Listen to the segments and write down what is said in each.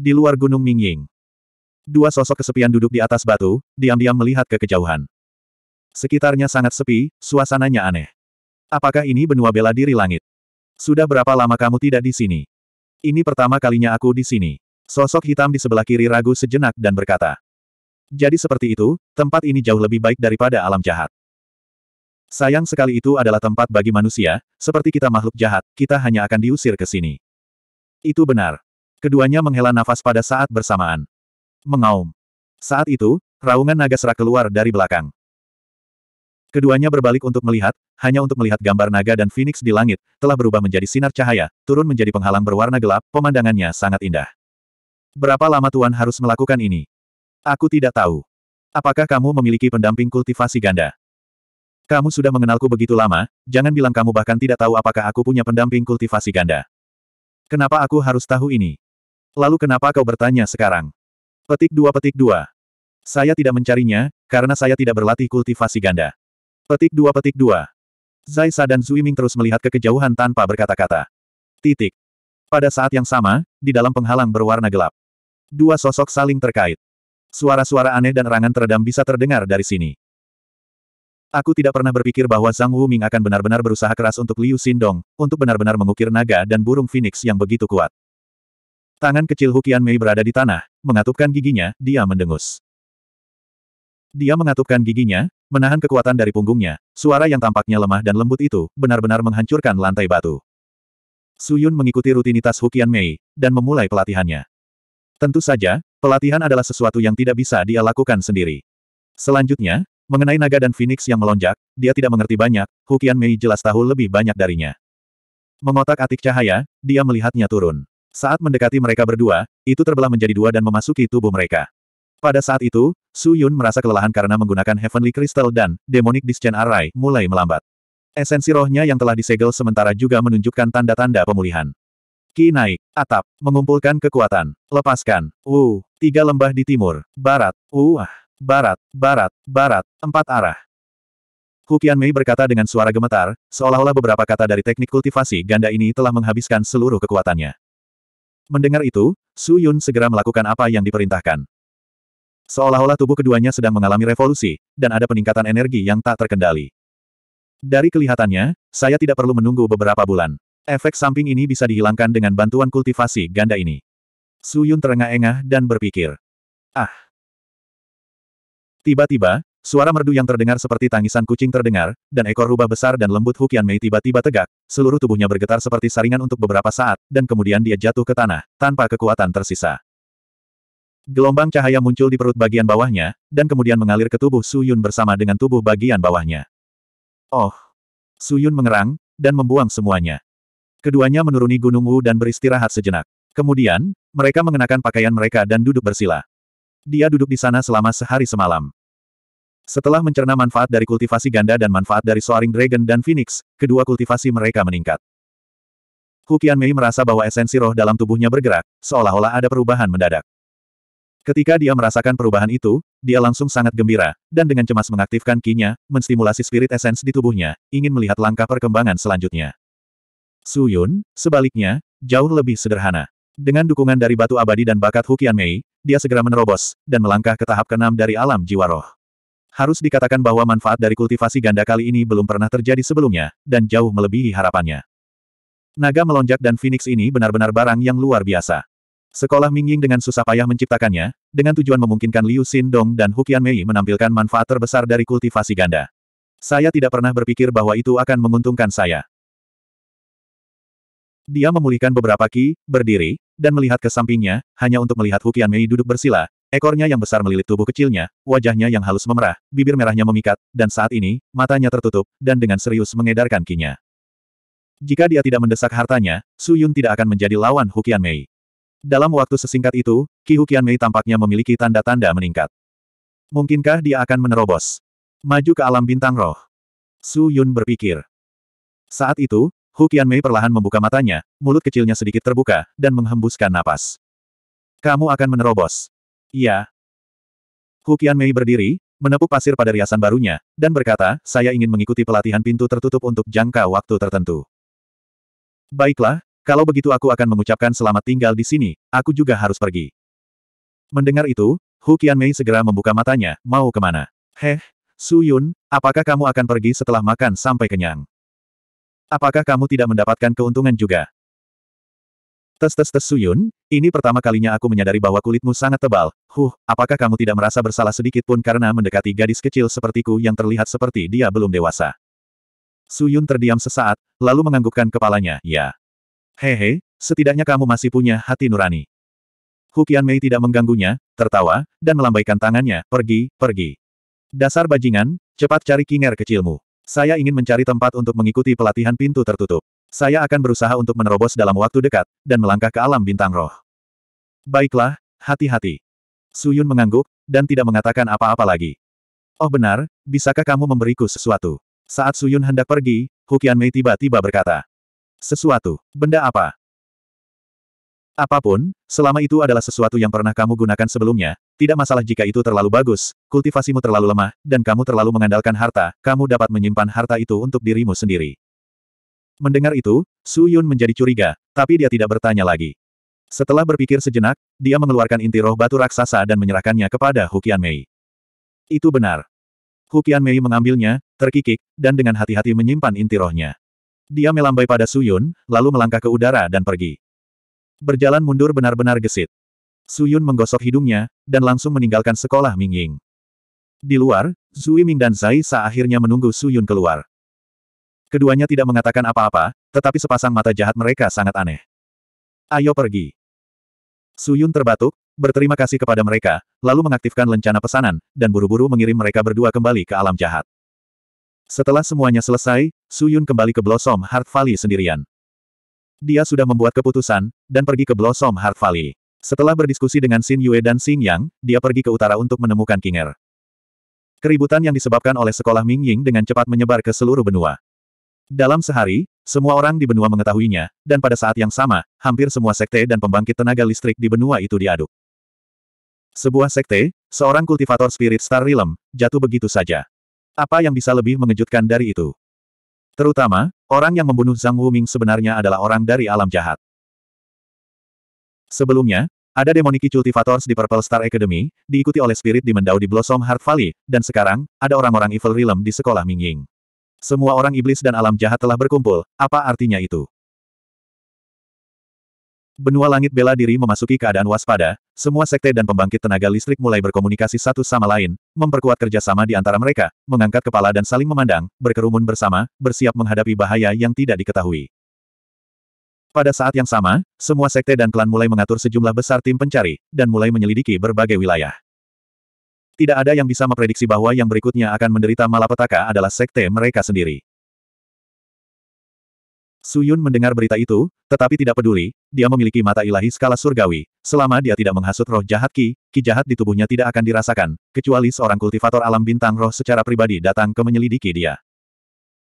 Di luar Gunung Mingying. Dua sosok kesepian duduk di atas batu, diam-diam melihat ke kejauhan. Sekitarnya sangat sepi, suasananya aneh. Apakah ini benua bela diri langit? Sudah berapa lama kamu tidak di sini? Ini pertama kalinya aku di sini. Sosok hitam di sebelah kiri ragu sejenak dan berkata. Jadi seperti itu, tempat ini jauh lebih baik daripada alam jahat. Sayang sekali itu adalah tempat bagi manusia, seperti kita makhluk jahat, kita hanya akan diusir ke sini. Itu benar. Keduanya menghela nafas pada saat bersamaan. Mengaum. Saat itu, raungan naga serak keluar dari belakang. Keduanya berbalik untuk melihat, hanya untuk melihat gambar naga dan Phoenix di langit, telah berubah menjadi sinar cahaya, turun menjadi penghalang berwarna gelap, pemandangannya sangat indah. Berapa lama Tuan harus melakukan ini? Aku tidak tahu. Apakah kamu memiliki pendamping kultivasi ganda? Kamu sudah mengenalku begitu lama, jangan bilang kamu bahkan tidak tahu apakah aku punya pendamping kultivasi ganda. Kenapa aku harus tahu ini? Lalu kenapa kau bertanya sekarang? Petik dua petik dua. Saya tidak mencarinya, karena saya tidak berlatih kultivasi ganda. Petik dua petik dua. Zai Sa dan Zui Ming terus melihat ke kejauhan tanpa berkata-kata. Titik. Pada saat yang sama, di dalam penghalang berwarna gelap. Dua sosok saling terkait. Suara-suara aneh dan rangan teredam bisa terdengar dari sini. Aku tidak pernah berpikir bahwa Zhang Wu Ming akan benar-benar berusaha keras untuk Liu Xindong, untuk benar-benar mengukir naga dan burung phoenix yang begitu kuat. Tangan kecil Hukian Mei berada di tanah, mengatupkan giginya, dia mendengus. Dia mengatupkan giginya, menahan kekuatan dari punggungnya, suara yang tampaknya lemah dan lembut itu, benar-benar menghancurkan lantai batu. Suyun mengikuti rutinitas Hukian Mei, dan memulai pelatihannya. Tentu saja, pelatihan adalah sesuatu yang tidak bisa dia lakukan sendiri. Selanjutnya, mengenai naga dan phoenix yang melonjak, dia tidak mengerti banyak, Hukian Mei jelas tahu lebih banyak darinya. Mengotak-atik cahaya, dia melihatnya turun. Saat mendekati mereka berdua, itu terbelah menjadi dua dan memasuki tubuh mereka. Pada saat itu, Su Yun merasa kelelahan karena menggunakan Heavenly Crystal dan Demonic Discern Array mulai melambat. Esensi rohnya yang telah disegel sementara juga menunjukkan tanda-tanda pemulihan. Ki naik, atap, mengumpulkan kekuatan, lepaskan, uh, tiga lembah di timur, barat, uh, barat, barat, barat, empat arah. Hukian Mei berkata dengan suara gemetar, seolah-olah beberapa kata dari teknik kultivasi ganda ini telah menghabiskan seluruh kekuatannya. Mendengar itu, Su Yun segera melakukan apa yang diperintahkan. Seolah-olah tubuh keduanya sedang mengalami revolusi, dan ada peningkatan energi yang tak terkendali. Dari kelihatannya, saya tidak perlu menunggu beberapa bulan. Efek samping ini bisa dihilangkan dengan bantuan kultivasi ganda ini. Su Yun terengah-engah dan berpikir. Ah! Tiba-tiba, Suara merdu yang terdengar seperti tangisan kucing terdengar, dan ekor rubah besar dan lembut Hukian Mei tiba-tiba tegak, seluruh tubuhnya bergetar seperti saringan untuk beberapa saat, dan kemudian dia jatuh ke tanah, tanpa kekuatan tersisa. Gelombang cahaya muncul di perut bagian bawahnya, dan kemudian mengalir ke tubuh Su Yun bersama dengan tubuh bagian bawahnya. Oh! Su Yun mengerang, dan membuang semuanya. Keduanya menuruni Gunung Wu dan beristirahat sejenak. Kemudian, mereka mengenakan pakaian mereka dan duduk bersila. Dia duduk di sana selama sehari semalam. Setelah mencerna manfaat dari kultivasi ganda dan manfaat dari Soaring Dragon dan Phoenix, kedua kultivasi mereka meningkat. Hukian Mei merasa bahwa esensi roh dalam tubuhnya bergerak, seolah-olah ada perubahan mendadak. Ketika dia merasakan perubahan itu, dia langsung sangat gembira, dan dengan cemas mengaktifkan kinya, menstimulasi spirit essence di tubuhnya, ingin melihat langkah perkembangan selanjutnya. Su Yun, sebaliknya, jauh lebih sederhana. Dengan dukungan dari batu abadi dan bakat Hukian Mei, dia segera menerobos, dan melangkah ke tahap keenam dari alam jiwa roh. Harus dikatakan bahwa manfaat dari kultivasi ganda kali ini belum pernah terjadi sebelumnya, dan jauh melebihi harapannya. Naga melonjak dan Phoenix ini benar-benar barang yang luar biasa. Sekolah Mingying dengan susah payah menciptakannya, dengan tujuan memungkinkan Liu Xindong dan Hukian Mei menampilkan manfaat terbesar dari kultivasi ganda. Saya tidak pernah berpikir bahwa itu akan menguntungkan saya. Dia memulihkan beberapa ki, berdiri, dan melihat ke sampingnya, hanya untuk melihat Hukian Mei duduk bersila, Ekornya yang besar melilit tubuh kecilnya, wajahnya yang halus memerah, bibir merahnya memikat, dan saat ini, matanya tertutup, dan dengan serius mengedarkan kinya. Jika dia tidak mendesak hartanya, Su Yun tidak akan menjadi lawan Hukian Mei. Dalam waktu sesingkat itu, Ki Hukian Mei tampaknya memiliki tanda-tanda meningkat. Mungkinkah dia akan menerobos? Maju ke alam bintang roh. Su Yun berpikir. Saat itu, Hukian Mei perlahan membuka matanya, mulut kecilnya sedikit terbuka, dan menghembuskan napas. Kamu akan menerobos. Iya. Hukian Mei berdiri, menepuk pasir pada riasan barunya, dan berkata, saya ingin mengikuti pelatihan pintu tertutup untuk jangka waktu tertentu. Baiklah, kalau begitu aku akan mengucapkan selamat tinggal di sini, aku juga harus pergi. Mendengar itu, Hukian Mei segera membuka matanya, mau kemana? Heh, Su Yun, apakah kamu akan pergi setelah makan sampai kenyang? Apakah kamu tidak mendapatkan keuntungan juga? Tes tes tes Suyun, ini pertama kalinya aku menyadari bahwa kulitmu sangat tebal. Huh, apakah kamu tidak merasa bersalah sedikit pun karena mendekati gadis kecil sepertiku yang terlihat seperti dia belum dewasa? Suyun terdiam sesaat, lalu menganggukkan kepalanya, ya. Hehe, setidaknya kamu masih punya hati nurani. Hukian Mei tidak mengganggunya, tertawa, dan melambaikan tangannya, pergi, pergi. Dasar bajingan, cepat cari kinger kecilmu. Saya ingin mencari tempat untuk mengikuti pelatihan pintu tertutup. Saya akan berusaha untuk menerobos dalam waktu dekat, dan melangkah ke alam bintang roh. Baiklah, hati-hati. Suyun mengangguk, dan tidak mengatakan apa-apa lagi. Oh benar, bisakah kamu memberiku sesuatu? Saat Suyun hendak pergi, Hukian Mei tiba-tiba berkata. Sesuatu, benda apa? Apapun, selama itu adalah sesuatu yang pernah kamu gunakan sebelumnya, tidak masalah jika itu terlalu bagus, kultivasimu terlalu lemah, dan kamu terlalu mengandalkan harta, kamu dapat menyimpan harta itu untuk dirimu sendiri. Mendengar itu, Su Yun menjadi curiga, tapi dia tidak bertanya lagi. Setelah berpikir sejenak, dia mengeluarkan inti roh batu raksasa dan menyerahkannya kepada Hukian Mei. Itu benar. Hukian Mei mengambilnya, terkikik, dan dengan hati-hati menyimpan inti rohnya. Dia melambai pada Su Yun, lalu melangkah ke udara dan pergi. Berjalan mundur benar-benar gesit. Su Yun menggosok hidungnya, dan langsung meninggalkan sekolah Mingying. Di luar, Zui Ming dan Zai Sa akhirnya menunggu Su Yun keluar. Keduanya tidak mengatakan apa-apa, tetapi sepasang mata jahat mereka sangat aneh. Ayo pergi. Suyun terbatuk, berterima kasih kepada mereka, lalu mengaktifkan lencana pesanan, dan buru-buru mengirim mereka berdua kembali ke alam jahat. Setelah semuanya selesai, Suyun kembali ke Blossom Heart Valley sendirian. Dia sudah membuat keputusan, dan pergi ke Blossom Heart Valley. Setelah berdiskusi dengan Xin Yue dan Xing Yang, dia pergi ke utara untuk menemukan King'er. Keributan yang disebabkan oleh sekolah Ming Ying dengan cepat menyebar ke seluruh benua. Dalam sehari, semua orang di benua mengetahuinya, dan pada saat yang sama, hampir semua sekte dan pembangkit tenaga listrik di benua itu diaduk. Sebuah sekte, seorang kultivator spirit star realm, jatuh begitu saja. Apa yang bisa lebih mengejutkan dari itu? Terutama, orang yang membunuh Zhang Wuming sebenarnya adalah orang dari alam jahat. Sebelumnya, ada demoniki cultivators di Purple Star Academy, diikuti oleh spirit di Mendau di Blossom Heart Valley, dan sekarang, ada orang-orang evil realm di sekolah Mingying. Semua orang iblis dan alam jahat telah berkumpul, apa artinya itu? Benua langit bela diri memasuki keadaan waspada, semua sekte dan pembangkit tenaga listrik mulai berkomunikasi satu sama lain, memperkuat kerjasama di antara mereka, mengangkat kepala dan saling memandang, berkerumun bersama, bersiap menghadapi bahaya yang tidak diketahui. Pada saat yang sama, semua sekte dan klan mulai mengatur sejumlah besar tim pencari, dan mulai menyelidiki berbagai wilayah. Tidak ada yang bisa memprediksi bahwa yang berikutnya akan menderita malapetaka adalah sekte mereka sendiri. Suyun mendengar berita itu, tetapi tidak peduli, dia memiliki mata ilahi skala surgawi. Selama dia tidak menghasut roh jahat Ki, Ki jahat di tubuhnya tidak akan dirasakan, kecuali seorang kultivator alam bintang roh secara pribadi datang ke menyelidiki dia.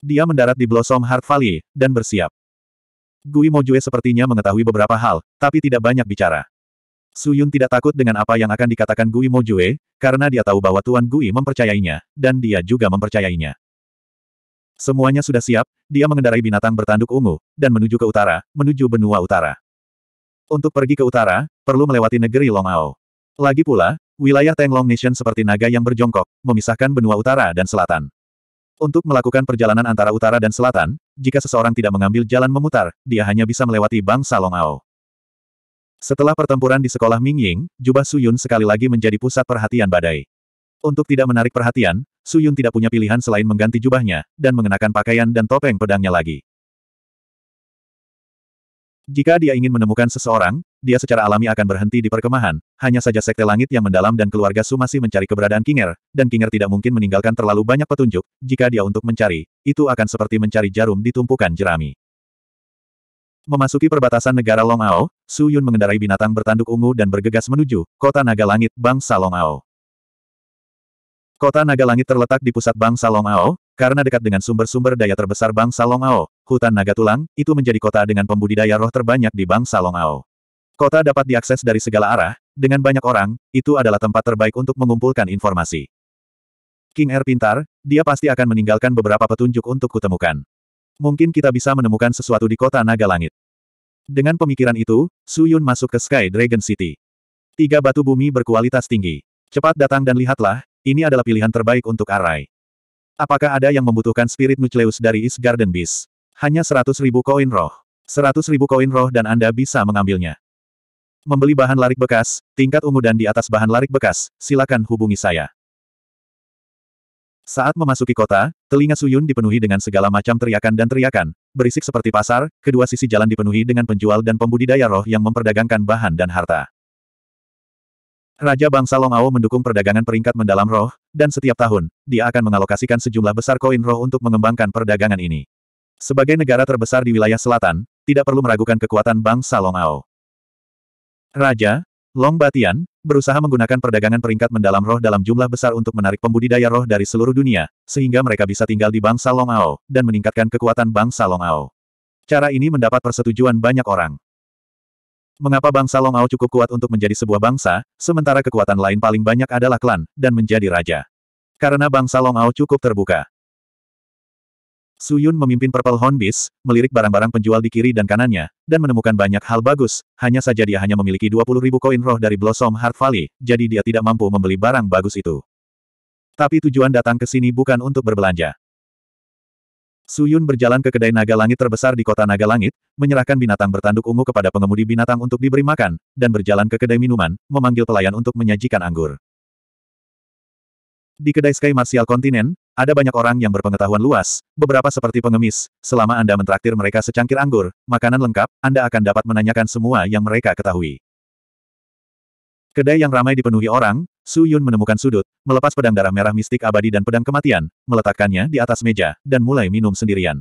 Dia mendarat di Blossom Heart Valley, dan bersiap. Gui Mojue sepertinya mengetahui beberapa hal, tapi tidak banyak bicara. Su Yun tidak takut dengan apa yang akan dikatakan Gui Mojue, karena dia tahu bahwa Tuan Gui mempercayainya, dan dia juga mempercayainya. Semuanya sudah siap, dia mengendarai binatang bertanduk ungu, dan menuju ke utara, menuju benua utara. Untuk pergi ke utara, perlu melewati negeri Long Ao. Lagi pula, wilayah Tenglong Nation seperti naga yang berjongkok, memisahkan benua utara dan selatan. Untuk melakukan perjalanan antara utara dan selatan, jika seseorang tidak mengambil jalan memutar, dia hanya bisa melewati Bangsa Long Ao. Setelah pertempuran di sekolah Ming Ying, jubah Suyun sekali lagi menjadi pusat perhatian badai. Untuk tidak menarik perhatian, Suyun tidak punya pilihan selain mengganti jubahnya, dan mengenakan pakaian dan topeng pedangnya lagi. Jika dia ingin menemukan seseorang, dia secara alami akan berhenti di perkemahan, hanya saja sekte langit yang mendalam dan keluarga Su masih mencari keberadaan Kinger, dan Kinger tidak mungkin meninggalkan terlalu banyak petunjuk, jika dia untuk mencari, itu akan seperti mencari jarum di tumpukan jerami. Memasuki perbatasan negara Long Ao, Su Yun mengendarai binatang bertanduk ungu dan bergegas menuju Kota Naga Langit Bangsa Longao. Kota Naga Langit terletak di pusat Bangsa Longao, karena dekat dengan sumber-sumber daya terbesar Bangsa Longao, hutan naga tulang, itu menjadi kota dengan pembudidaya roh terbanyak di Bangsa Longao. Kota dapat diakses dari segala arah, dengan banyak orang, itu adalah tempat terbaik untuk mengumpulkan informasi. King Air er pintar, dia pasti akan meninggalkan beberapa petunjuk untuk kutemukan. Mungkin kita bisa menemukan sesuatu di kota naga langit. Dengan pemikiran itu, Su Yun masuk ke Sky Dragon City. Tiga batu bumi berkualitas tinggi. Cepat datang dan lihatlah, ini adalah pilihan terbaik untuk Arai. Apakah ada yang membutuhkan Spirit Nucleus dari East Garden Beast? Hanya seratus ribu koin roh. seratus ribu koin roh dan Anda bisa mengambilnya. Membeli bahan larik bekas, tingkat ungu dan di atas bahan larik bekas, silakan hubungi saya. Saat memasuki kota, telinga Suyun dipenuhi dengan segala macam teriakan dan teriakan, berisik seperti pasar, kedua sisi jalan dipenuhi dengan penjual dan pembudidaya roh yang memperdagangkan bahan dan harta. Raja bangsa Longao mendukung perdagangan peringkat mendalam roh, dan setiap tahun, dia akan mengalokasikan sejumlah besar koin roh untuk mengembangkan perdagangan ini. Sebagai negara terbesar di wilayah selatan, tidak perlu meragukan kekuatan bangsa Longao. Raja, Long Batian, berusaha menggunakan perdagangan peringkat mendalam roh dalam jumlah besar untuk menarik pembudidaya roh dari seluruh dunia, sehingga mereka bisa tinggal di bangsa Long Ao, dan meningkatkan kekuatan bangsa Long Ao. Cara ini mendapat persetujuan banyak orang. Mengapa bangsa Long Ao cukup kuat untuk menjadi sebuah bangsa, sementara kekuatan lain paling banyak adalah klan, dan menjadi raja? Karena bangsa Long Ao cukup terbuka. Su Yun memimpin Purple Hornbeast, melirik barang-barang penjual di kiri dan kanannya, dan menemukan banyak hal bagus, hanya saja dia hanya memiliki 20 ribu koin roh dari Blossom Heart Valley, jadi dia tidak mampu membeli barang bagus itu. Tapi tujuan datang ke sini bukan untuk berbelanja. Su Yun berjalan ke kedai naga langit terbesar di kota naga langit, menyerahkan binatang bertanduk ungu kepada pengemudi binatang untuk diberi makan, dan berjalan ke kedai minuman, memanggil pelayan untuk menyajikan anggur. Di kedai Sky Martial Continent, ada banyak orang yang berpengetahuan luas, beberapa seperti pengemis, selama Anda mentraktir mereka secangkir anggur, makanan lengkap, Anda akan dapat menanyakan semua yang mereka ketahui. Kedai yang ramai dipenuhi orang, Su Yun menemukan sudut, melepas pedang darah merah mistik abadi dan pedang kematian, meletakkannya di atas meja, dan mulai minum sendirian.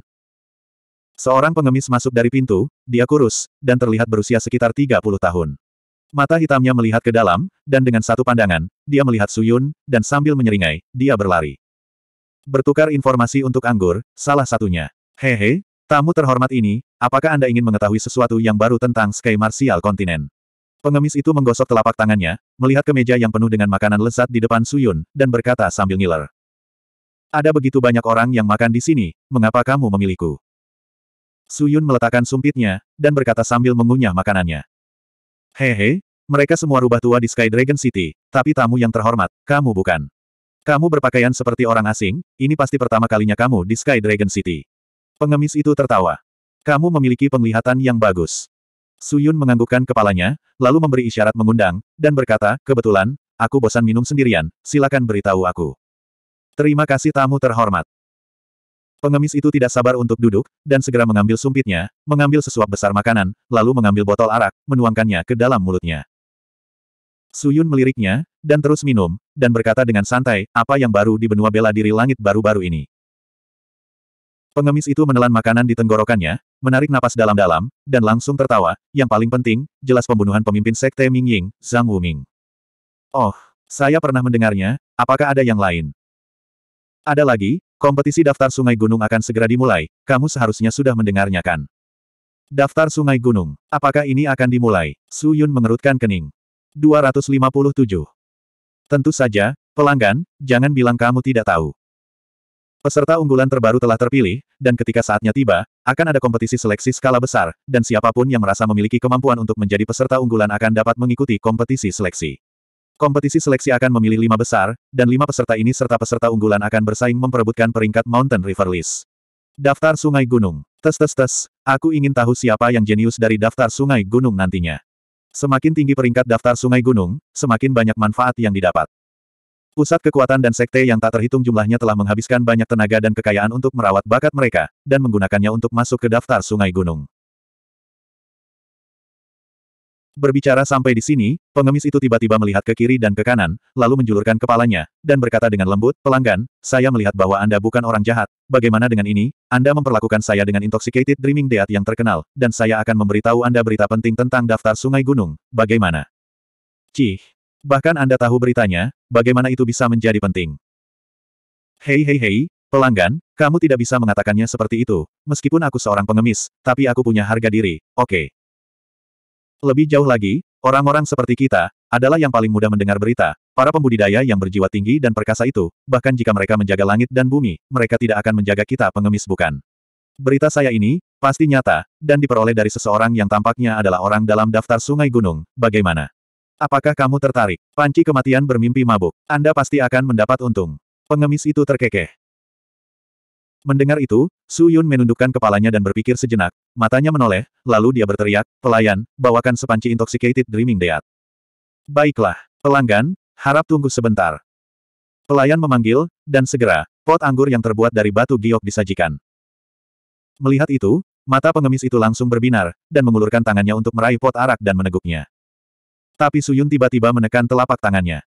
Seorang pengemis masuk dari pintu, dia kurus, dan terlihat berusia sekitar 30 tahun. Mata hitamnya melihat ke dalam, dan dengan satu pandangan, dia melihat Su Yun dan sambil menyeringai, dia berlari. Bertukar informasi untuk anggur, salah satunya. Hehe, tamu terhormat ini, apakah Anda ingin mengetahui sesuatu yang baru tentang Sky Martial kontinen? Pengemis itu menggosok telapak tangannya, melihat ke meja yang penuh dengan makanan lezat di depan Suyun, dan berkata sambil ngiler. Ada begitu banyak orang yang makan di sini, mengapa kamu memilihku? Suyun meletakkan sumpitnya, dan berkata sambil mengunyah makanannya. Hehe, mereka semua rubah tua di Sky Dragon City, tapi tamu yang terhormat, kamu bukan. Kamu berpakaian seperti orang asing, ini pasti pertama kalinya kamu di Sky Dragon City. Pengemis itu tertawa. Kamu memiliki penglihatan yang bagus. Suyun menganggukkan kepalanya, lalu memberi isyarat mengundang, dan berkata, kebetulan, aku bosan minum sendirian, silakan beritahu aku. Terima kasih tamu terhormat. Pengemis itu tidak sabar untuk duduk, dan segera mengambil sumpitnya, mengambil sesuap besar makanan, lalu mengambil botol arak, menuangkannya ke dalam mulutnya. Suyun meliriknya, dan terus minum, dan berkata dengan santai, apa yang baru di benua bela diri langit baru-baru ini. Pengemis itu menelan makanan di tenggorokannya, menarik napas dalam-dalam, dan langsung tertawa, yang paling penting, jelas pembunuhan pemimpin sekte Ming Ying, Zhang Wuming. Oh, saya pernah mendengarnya, apakah ada yang lain? Ada lagi, kompetisi daftar sungai gunung akan segera dimulai, kamu seharusnya sudah mendengarnya kan? Daftar sungai gunung, apakah ini akan dimulai? Su Yun mengerutkan kening. 257. Tentu saja, pelanggan, jangan bilang kamu tidak tahu. Peserta unggulan terbaru telah terpilih, dan ketika saatnya tiba, akan ada kompetisi seleksi skala besar, dan siapapun yang merasa memiliki kemampuan untuk menjadi peserta unggulan akan dapat mengikuti kompetisi seleksi. Kompetisi seleksi akan memilih lima besar, dan lima peserta ini serta peserta unggulan akan bersaing memperebutkan peringkat Mountain River List. Daftar Sungai Gunung. Tes tes tes, aku ingin tahu siapa yang jenius dari daftar Sungai Gunung nantinya. Semakin tinggi peringkat daftar sungai gunung, semakin banyak manfaat yang didapat. Pusat kekuatan dan sekte yang tak terhitung jumlahnya telah menghabiskan banyak tenaga dan kekayaan untuk merawat bakat mereka, dan menggunakannya untuk masuk ke daftar sungai gunung. Berbicara sampai di sini, pengemis itu tiba-tiba melihat ke kiri dan ke kanan, lalu menjulurkan kepalanya, dan berkata dengan lembut, pelanggan, saya melihat bahwa Anda bukan orang jahat, bagaimana dengan ini, Anda memperlakukan saya dengan intoxicated dreaming deat yang terkenal, dan saya akan memberitahu Anda berita penting tentang daftar sungai gunung, bagaimana? Cih. Bahkan Anda tahu beritanya, bagaimana itu bisa menjadi penting. Hei hei hei, pelanggan, kamu tidak bisa mengatakannya seperti itu, meskipun aku seorang pengemis, tapi aku punya harga diri, oke. Okay. Lebih jauh lagi, orang-orang seperti kita, adalah yang paling mudah mendengar berita, para pembudidaya yang berjiwa tinggi dan perkasa itu, bahkan jika mereka menjaga langit dan bumi, mereka tidak akan menjaga kita pengemis bukan. Berita saya ini, pasti nyata, dan diperoleh dari seseorang yang tampaknya adalah orang dalam daftar sungai gunung, bagaimana? Apakah kamu tertarik? Panci kematian bermimpi mabuk. Anda pasti akan mendapat untung. Pengemis itu terkekeh. Mendengar itu, Su Yun menundukkan kepalanya dan berpikir sejenak, matanya menoleh, lalu dia berteriak, pelayan, bawakan sepanci intoxicated dreaming deat. Baiklah, pelanggan, harap tunggu sebentar. Pelayan memanggil, dan segera, pot anggur yang terbuat dari batu giok disajikan. Melihat itu, mata pengemis itu langsung berbinar, dan mengulurkan tangannya untuk meraih pot arak dan meneguknya. Tapi Suyun tiba-tiba menekan telapak tangannya.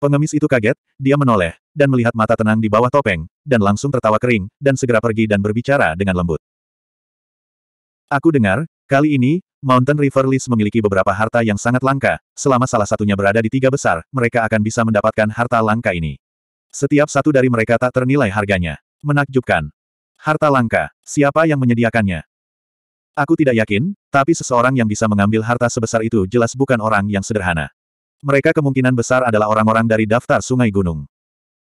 Pengemis itu kaget, dia menoleh, dan melihat mata tenang di bawah topeng, dan langsung tertawa kering, dan segera pergi dan berbicara dengan lembut. Aku dengar, kali ini, Mountain River List memiliki beberapa harta yang sangat langka, selama salah satunya berada di tiga besar, mereka akan bisa mendapatkan harta langka ini. Setiap satu dari mereka tak ternilai harganya. Menakjubkan. Harta langka, siapa yang menyediakannya? Aku tidak yakin, tapi seseorang yang bisa mengambil harta sebesar itu jelas bukan orang yang sederhana. Mereka kemungkinan besar adalah orang-orang dari daftar sungai gunung.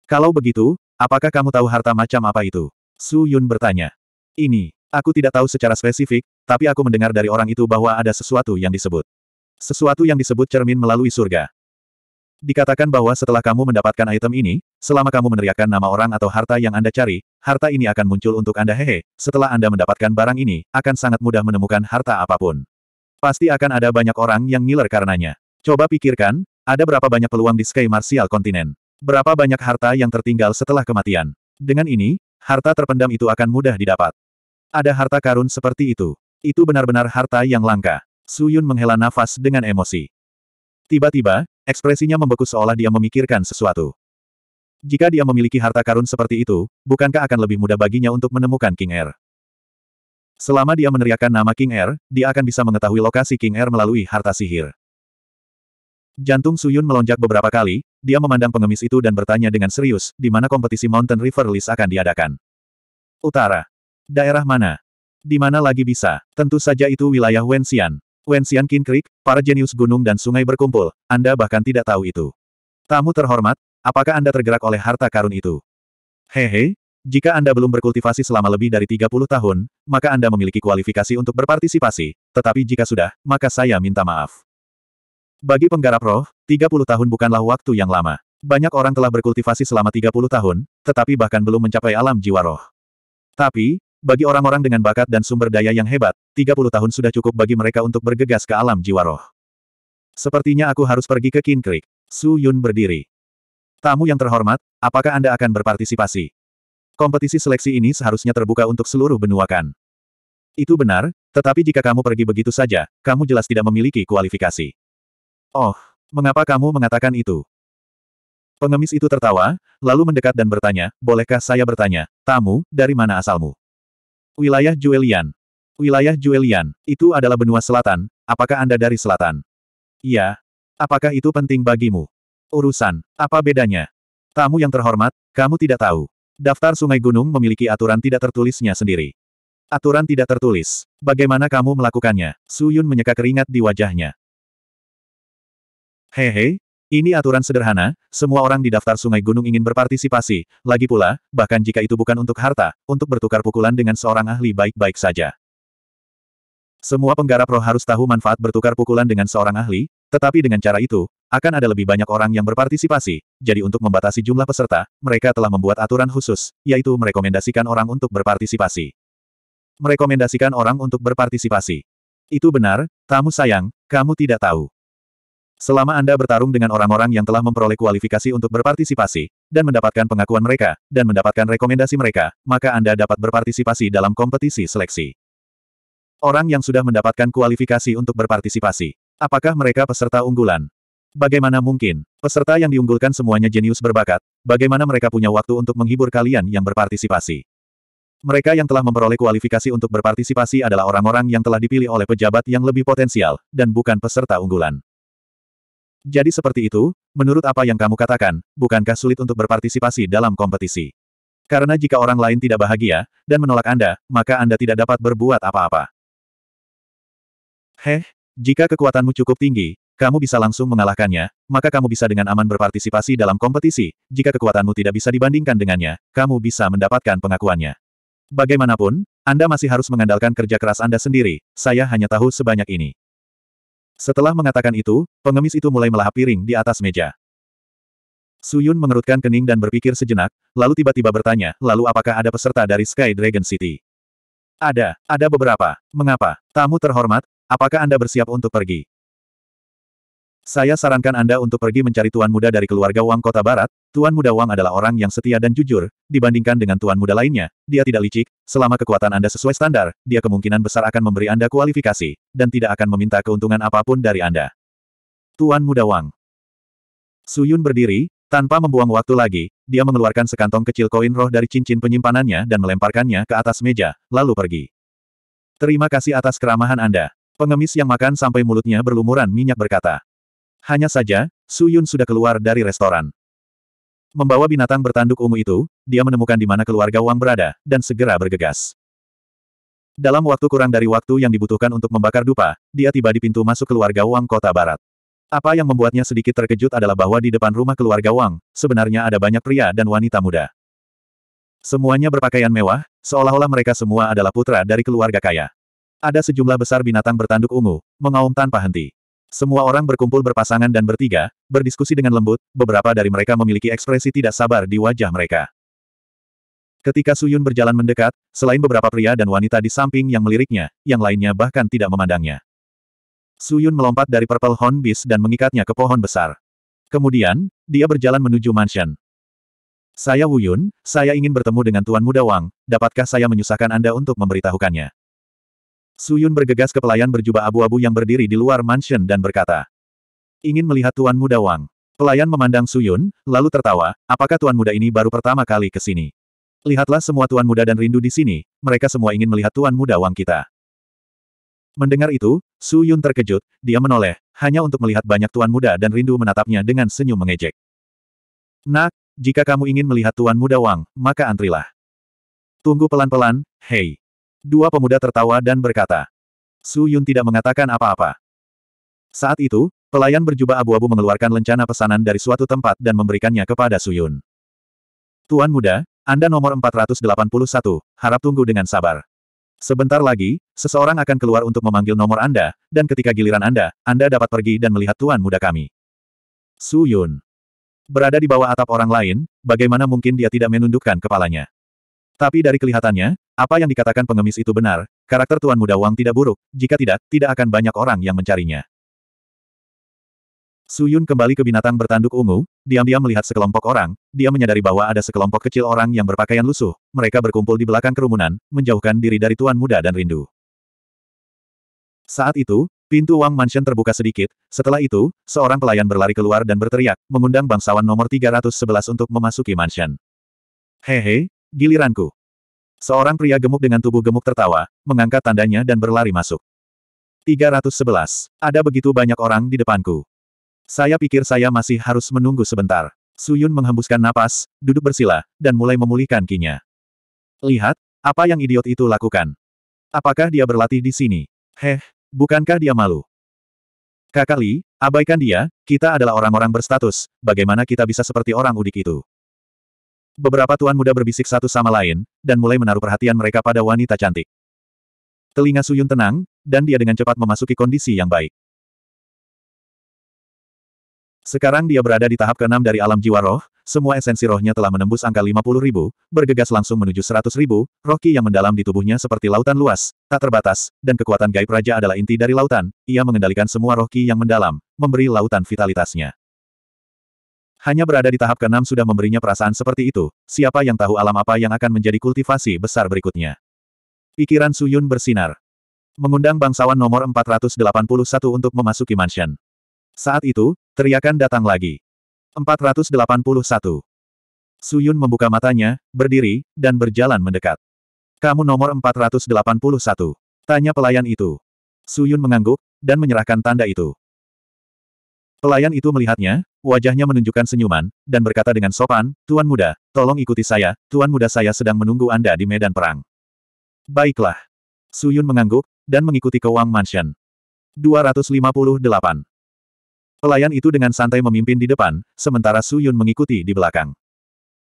Kalau begitu, apakah kamu tahu harta macam apa itu? Su Yun bertanya. Ini, aku tidak tahu secara spesifik, tapi aku mendengar dari orang itu bahwa ada sesuatu yang disebut. Sesuatu yang disebut cermin melalui surga. Dikatakan bahwa setelah kamu mendapatkan item ini, selama kamu meneriakkan nama orang atau harta yang Anda cari, harta ini akan muncul untuk Anda hehe, setelah Anda mendapatkan barang ini, akan sangat mudah menemukan harta apapun. Pasti akan ada banyak orang yang ngiler karenanya. Coba pikirkan, ada berapa banyak peluang di Sky Martial Kontinen. Berapa banyak harta yang tertinggal setelah kematian. Dengan ini, harta terpendam itu akan mudah didapat. Ada harta karun seperti itu. Itu benar-benar harta yang langka. Su Yun menghela nafas dengan emosi. Tiba-tiba, ekspresinya membeku seolah dia memikirkan sesuatu. Jika dia memiliki harta karun seperti itu, bukankah akan lebih mudah baginya untuk menemukan King Air? Selama dia meneriakkan nama King Air, dia akan bisa mengetahui lokasi King Air melalui harta sihir. Jantung Suyun melonjak beberapa kali, dia memandang pengemis itu dan bertanya dengan serius, di mana kompetisi Mountain River List akan diadakan. Utara. Daerah mana? Di mana lagi bisa? Tentu saja itu wilayah Wenxian. Wenxian King Creek, para jenius gunung dan sungai berkumpul, Anda bahkan tidak tahu itu. Tamu terhormat, apakah Anda tergerak oleh harta karun itu? Hehe, jika Anda belum berkultivasi selama lebih dari 30 tahun, maka Anda memiliki kualifikasi untuk berpartisipasi, tetapi jika sudah, maka saya minta maaf. Bagi penggarap roh, 30 tahun bukanlah waktu yang lama. Banyak orang telah berkultivasi selama 30 tahun, tetapi bahkan belum mencapai alam jiwa roh. Tapi, bagi orang-orang dengan bakat dan sumber daya yang hebat, 30 tahun sudah cukup bagi mereka untuk bergegas ke alam jiwa roh. Sepertinya aku harus pergi ke Kin Creek. Su Yun berdiri. Tamu yang terhormat, apakah Anda akan berpartisipasi? Kompetisi seleksi ini seharusnya terbuka untuk seluruh benua kan? Itu benar, tetapi jika kamu pergi begitu saja, kamu jelas tidak memiliki kualifikasi. Oh, mengapa kamu mengatakan itu? Pengemis itu tertawa, lalu mendekat dan bertanya, bolehkah saya bertanya, tamu, dari mana asalmu? Wilayah Juelian. Wilayah Juelian, itu adalah benua selatan, apakah Anda dari selatan? Iya. Apakah itu penting bagimu? Urusan, apa bedanya? Tamu yang terhormat, kamu tidak tahu. Daftar sungai gunung memiliki aturan tidak tertulisnya sendiri. Aturan tidak tertulis. Bagaimana kamu melakukannya? Suyun menyeka keringat di wajahnya. Hehe, ini aturan sederhana, semua orang di daftar Sungai Gunung ingin berpartisipasi, lagi pula, bahkan jika itu bukan untuk harta, untuk bertukar pukulan dengan seorang ahli baik-baik saja. Semua penggarap roh harus tahu manfaat bertukar pukulan dengan seorang ahli, tetapi dengan cara itu, akan ada lebih banyak orang yang berpartisipasi, jadi untuk membatasi jumlah peserta, mereka telah membuat aturan khusus, yaitu merekomendasikan orang untuk berpartisipasi. Merekomendasikan orang untuk berpartisipasi. Itu benar, tamu sayang, kamu tidak tahu. Selama Anda bertarung dengan orang-orang yang telah memperoleh kualifikasi untuk berpartisipasi, dan mendapatkan pengakuan mereka, dan mendapatkan rekomendasi mereka, maka Anda dapat berpartisipasi dalam kompetisi seleksi. Orang yang sudah mendapatkan kualifikasi untuk berpartisipasi. Apakah mereka peserta unggulan? Bagaimana mungkin? Peserta yang diunggulkan semuanya jenius berbakat, bagaimana mereka punya waktu untuk menghibur kalian yang berpartisipasi? Mereka yang telah memperoleh kualifikasi untuk berpartisipasi adalah orang-orang yang telah dipilih oleh pejabat yang lebih potensial, dan bukan peserta unggulan. Jadi seperti itu, menurut apa yang kamu katakan, bukankah sulit untuk berpartisipasi dalam kompetisi? Karena jika orang lain tidak bahagia, dan menolak Anda, maka Anda tidak dapat berbuat apa-apa. Heh, jika kekuatanmu cukup tinggi, kamu bisa langsung mengalahkannya, maka kamu bisa dengan aman berpartisipasi dalam kompetisi. Jika kekuatanmu tidak bisa dibandingkan dengannya, kamu bisa mendapatkan pengakuannya. Bagaimanapun, Anda masih harus mengandalkan kerja keras Anda sendiri, saya hanya tahu sebanyak ini. Setelah mengatakan itu, pengemis itu mulai melahap piring di atas meja. Suyun mengerutkan kening dan berpikir sejenak, lalu tiba-tiba bertanya, lalu apakah ada peserta dari Sky Dragon City? Ada, ada beberapa. Mengapa? Tamu terhormat, apakah Anda bersiap untuk pergi? Saya sarankan Anda untuk pergi mencari Tuan Muda dari keluarga Wang Kota Barat, Tuan Muda Wang adalah orang yang setia dan jujur, dibandingkan dengan Tuan Muda lainnya, dia tidak licik, selama kekuatan Anda sesuai standar, dia kemungkinan besar akan memberi Anda kualifikasi, dan tidak akan meminta keuntungan apapun dari Anda. Tuan Muda Wang Suyun berdiri, tanpa membuang waktu lagi, dia mengeluarkan sekantong kecil koin roh dari cincin penyimpanannya dan melemparkannya ke atas meja, lalu pergi. Terima kasih atas keramahan Anda. Pengemis yang makan sampai mulutnya berlumuran minyak berkata. Hanya saja, Su Yun sudah keluar dari restoran. Membawa binatang bertanduk ungu itu, dia menemukan di mana keluarga Wang berada, dan segera bergegas. Dalam waktu kurang dari waktu yang dibutuhkan untuk membakar dupa, dia tiba di pintu masuk keluarga Wang kota barat. Apa yang membuatnya sedikit terkejut adalah bahwa di depan rumah keluarga Wang, sebenarnya ada banyak pria dan wanita muda. Semuanya berpakaian mewah, seolah-olah mereka semua adalah putra dari keluarga kaya. Ada sejumlah besar binatang bertanduk ungu, mengaum tanpa henti. Semua orang berkumpul berpasangan dan bertiga, berdiskusi dengan lembut, beberapa dari mereka memiliki ekspresi tidak sabar di wajah mereka. Ketika Suyun berjalan mendekat, selain beberapa pria dan wanita di samping yang meliriknya, yang lainnya bahkan tidak memandangnya. Suyun melompat dari Purple Horn Beast dan mengikatnya ke pohon besar. Kemudian, dia berjalan menuju mansion. Saya Wuyun, saya ingin bertemu dengan Tuan Muda Wang, dapatkah saya menyusahkan Anda untuk memberitahukannya? Suyun bergegas ke pelayan berjubah abu-abu yang berdiri di luar mansion dan berkata. Ingin melihat Tuan Muda Wang. Pelayan memandang Suyun, lalu tertawa, apakah Tuan Muda ini baru pertama kali ke sini? Lihatlah semua Tuan Muda dan rindu di sini, mereka semua ingin melihat Tuan Muda Wang kita. Mendengar itu, Suyun terkejut, dia menoleh, hanya untuk melihat banyak Tuan Muda dan rindu menatapnya dengan senyum mengejek. Nak, jika kamu ingin melihat Tuan Muda Wang, maka antrilah. Tunggu pelan-pelan, hei. Dua pemuda tertawa dan berkata. Su Yun tidak mengatakan apa-apa. Saat itu, pelayan berjubah abu-abu mengeluarkan lencana pesanan dari suatu tempat dan memberikannya kepada Su Yun. Tuan muda, Anda nomor 481, harap tunggu dengan sabar. Sebentar lagi, seseorang akan keluar untuk memanggil nomor Anda, dan ketika giliran Anda, Anda dapat pergi dan melihat tuan muda kami. Su Yun. Berada di bawah atap orang lain, bagaimana mungkin dia tidak menundukkan kepalanya? Tapi dari kelihatannya, apa yang dikatakan pengemis itu benar, karakter Tuan Muda Wang tidak buruk, jika tidak, tidak akan banyak orang yang mencarinya. Su Yun kembali ke binatang bertanduk ungu, diam-diam melihat sekelompok orang, dia menyadari bahwa ada sekelompok kecil orang yang berpakaian lusuh, mereka berkumpul di belakang kerumunan, menjauhkan diri dari tuan muda dan rindu. Saat itu, pintu Wang Mansion terbuka sedikit, setelah itu, seorang pelayan berlari keluar dan berteriak, mengundang bangsawan nomor 311 untuk memasuki mansion. Hehe, giliranku. Seorang pria gemuk dengan tubuh gemuk tertawa, mengangkat tandanya dan berlari masuk. 311. Ada begitu banyak orang di depanku. Saya pikir saya masih harus menunggu sebentar. Suyun menghembuskan napas, duduk bersila, dan mulai memulihkan kinya. Lihat, apa yang idiot itu lakukan. Apakah dia berlatih di sini? Heh, bukankah dia malu? Kakali, abaikan dia, kita adalah orang-orang berstatus, bagaimana kita bisa seperti orang udik itu? Beberapa tuan muda berbisik satu sama lain, dan mulai menaruh perhatian mereka pada wanita cantik. Telinga Suyun tenang, dan dia dengan cepat memasuki kondisi yang baik. Sekarang dia berada di tahap keenam dari alam jiwa roh, semua esensi rohnya telah menembus angka 50 ribu, bergegas langsung menuju 100 ribu, Rohki yang mendalam di tubuhnya seperti lautan luas, tak terbatas, dan kekuatan gaib raja adalah inti dari lautan, ia mengendalikan semua rohki yang mendalam, memberi lautan vitalitasnya. Hanya berada di tahap keenam sudah memberinya perasaan seperti itu, siapa yang tahu alam apa yang akan menjadi kultivasi besar berikutnya. Pikiran Suyun bersinar. Mengundang bangsawan nomor 481 untuk memasuki mansion. Saat itu, teriakan datang lagi. 481. Suyun membuka matanya, berdiri, dan berjalan mendekat. Kamu nomor 481. Tanya pelayan itu. Suyun mengangguk, dan menyerahkan tanda itu. Pelayan itu melihatnya, Wajahnya menunjukkan senyuman, dan berkata dengan sopan, Tuan Muda, tolong ikuti saya, Tuan Muda saya sedang menunggu Anda di medan perang. Baiklah. Suyun mengangguk, dan mengikuti ke Wang Mansion. 258. Pelayan itu dengan santai memimpin di depan, sementara Suyun mengikuti di belakang.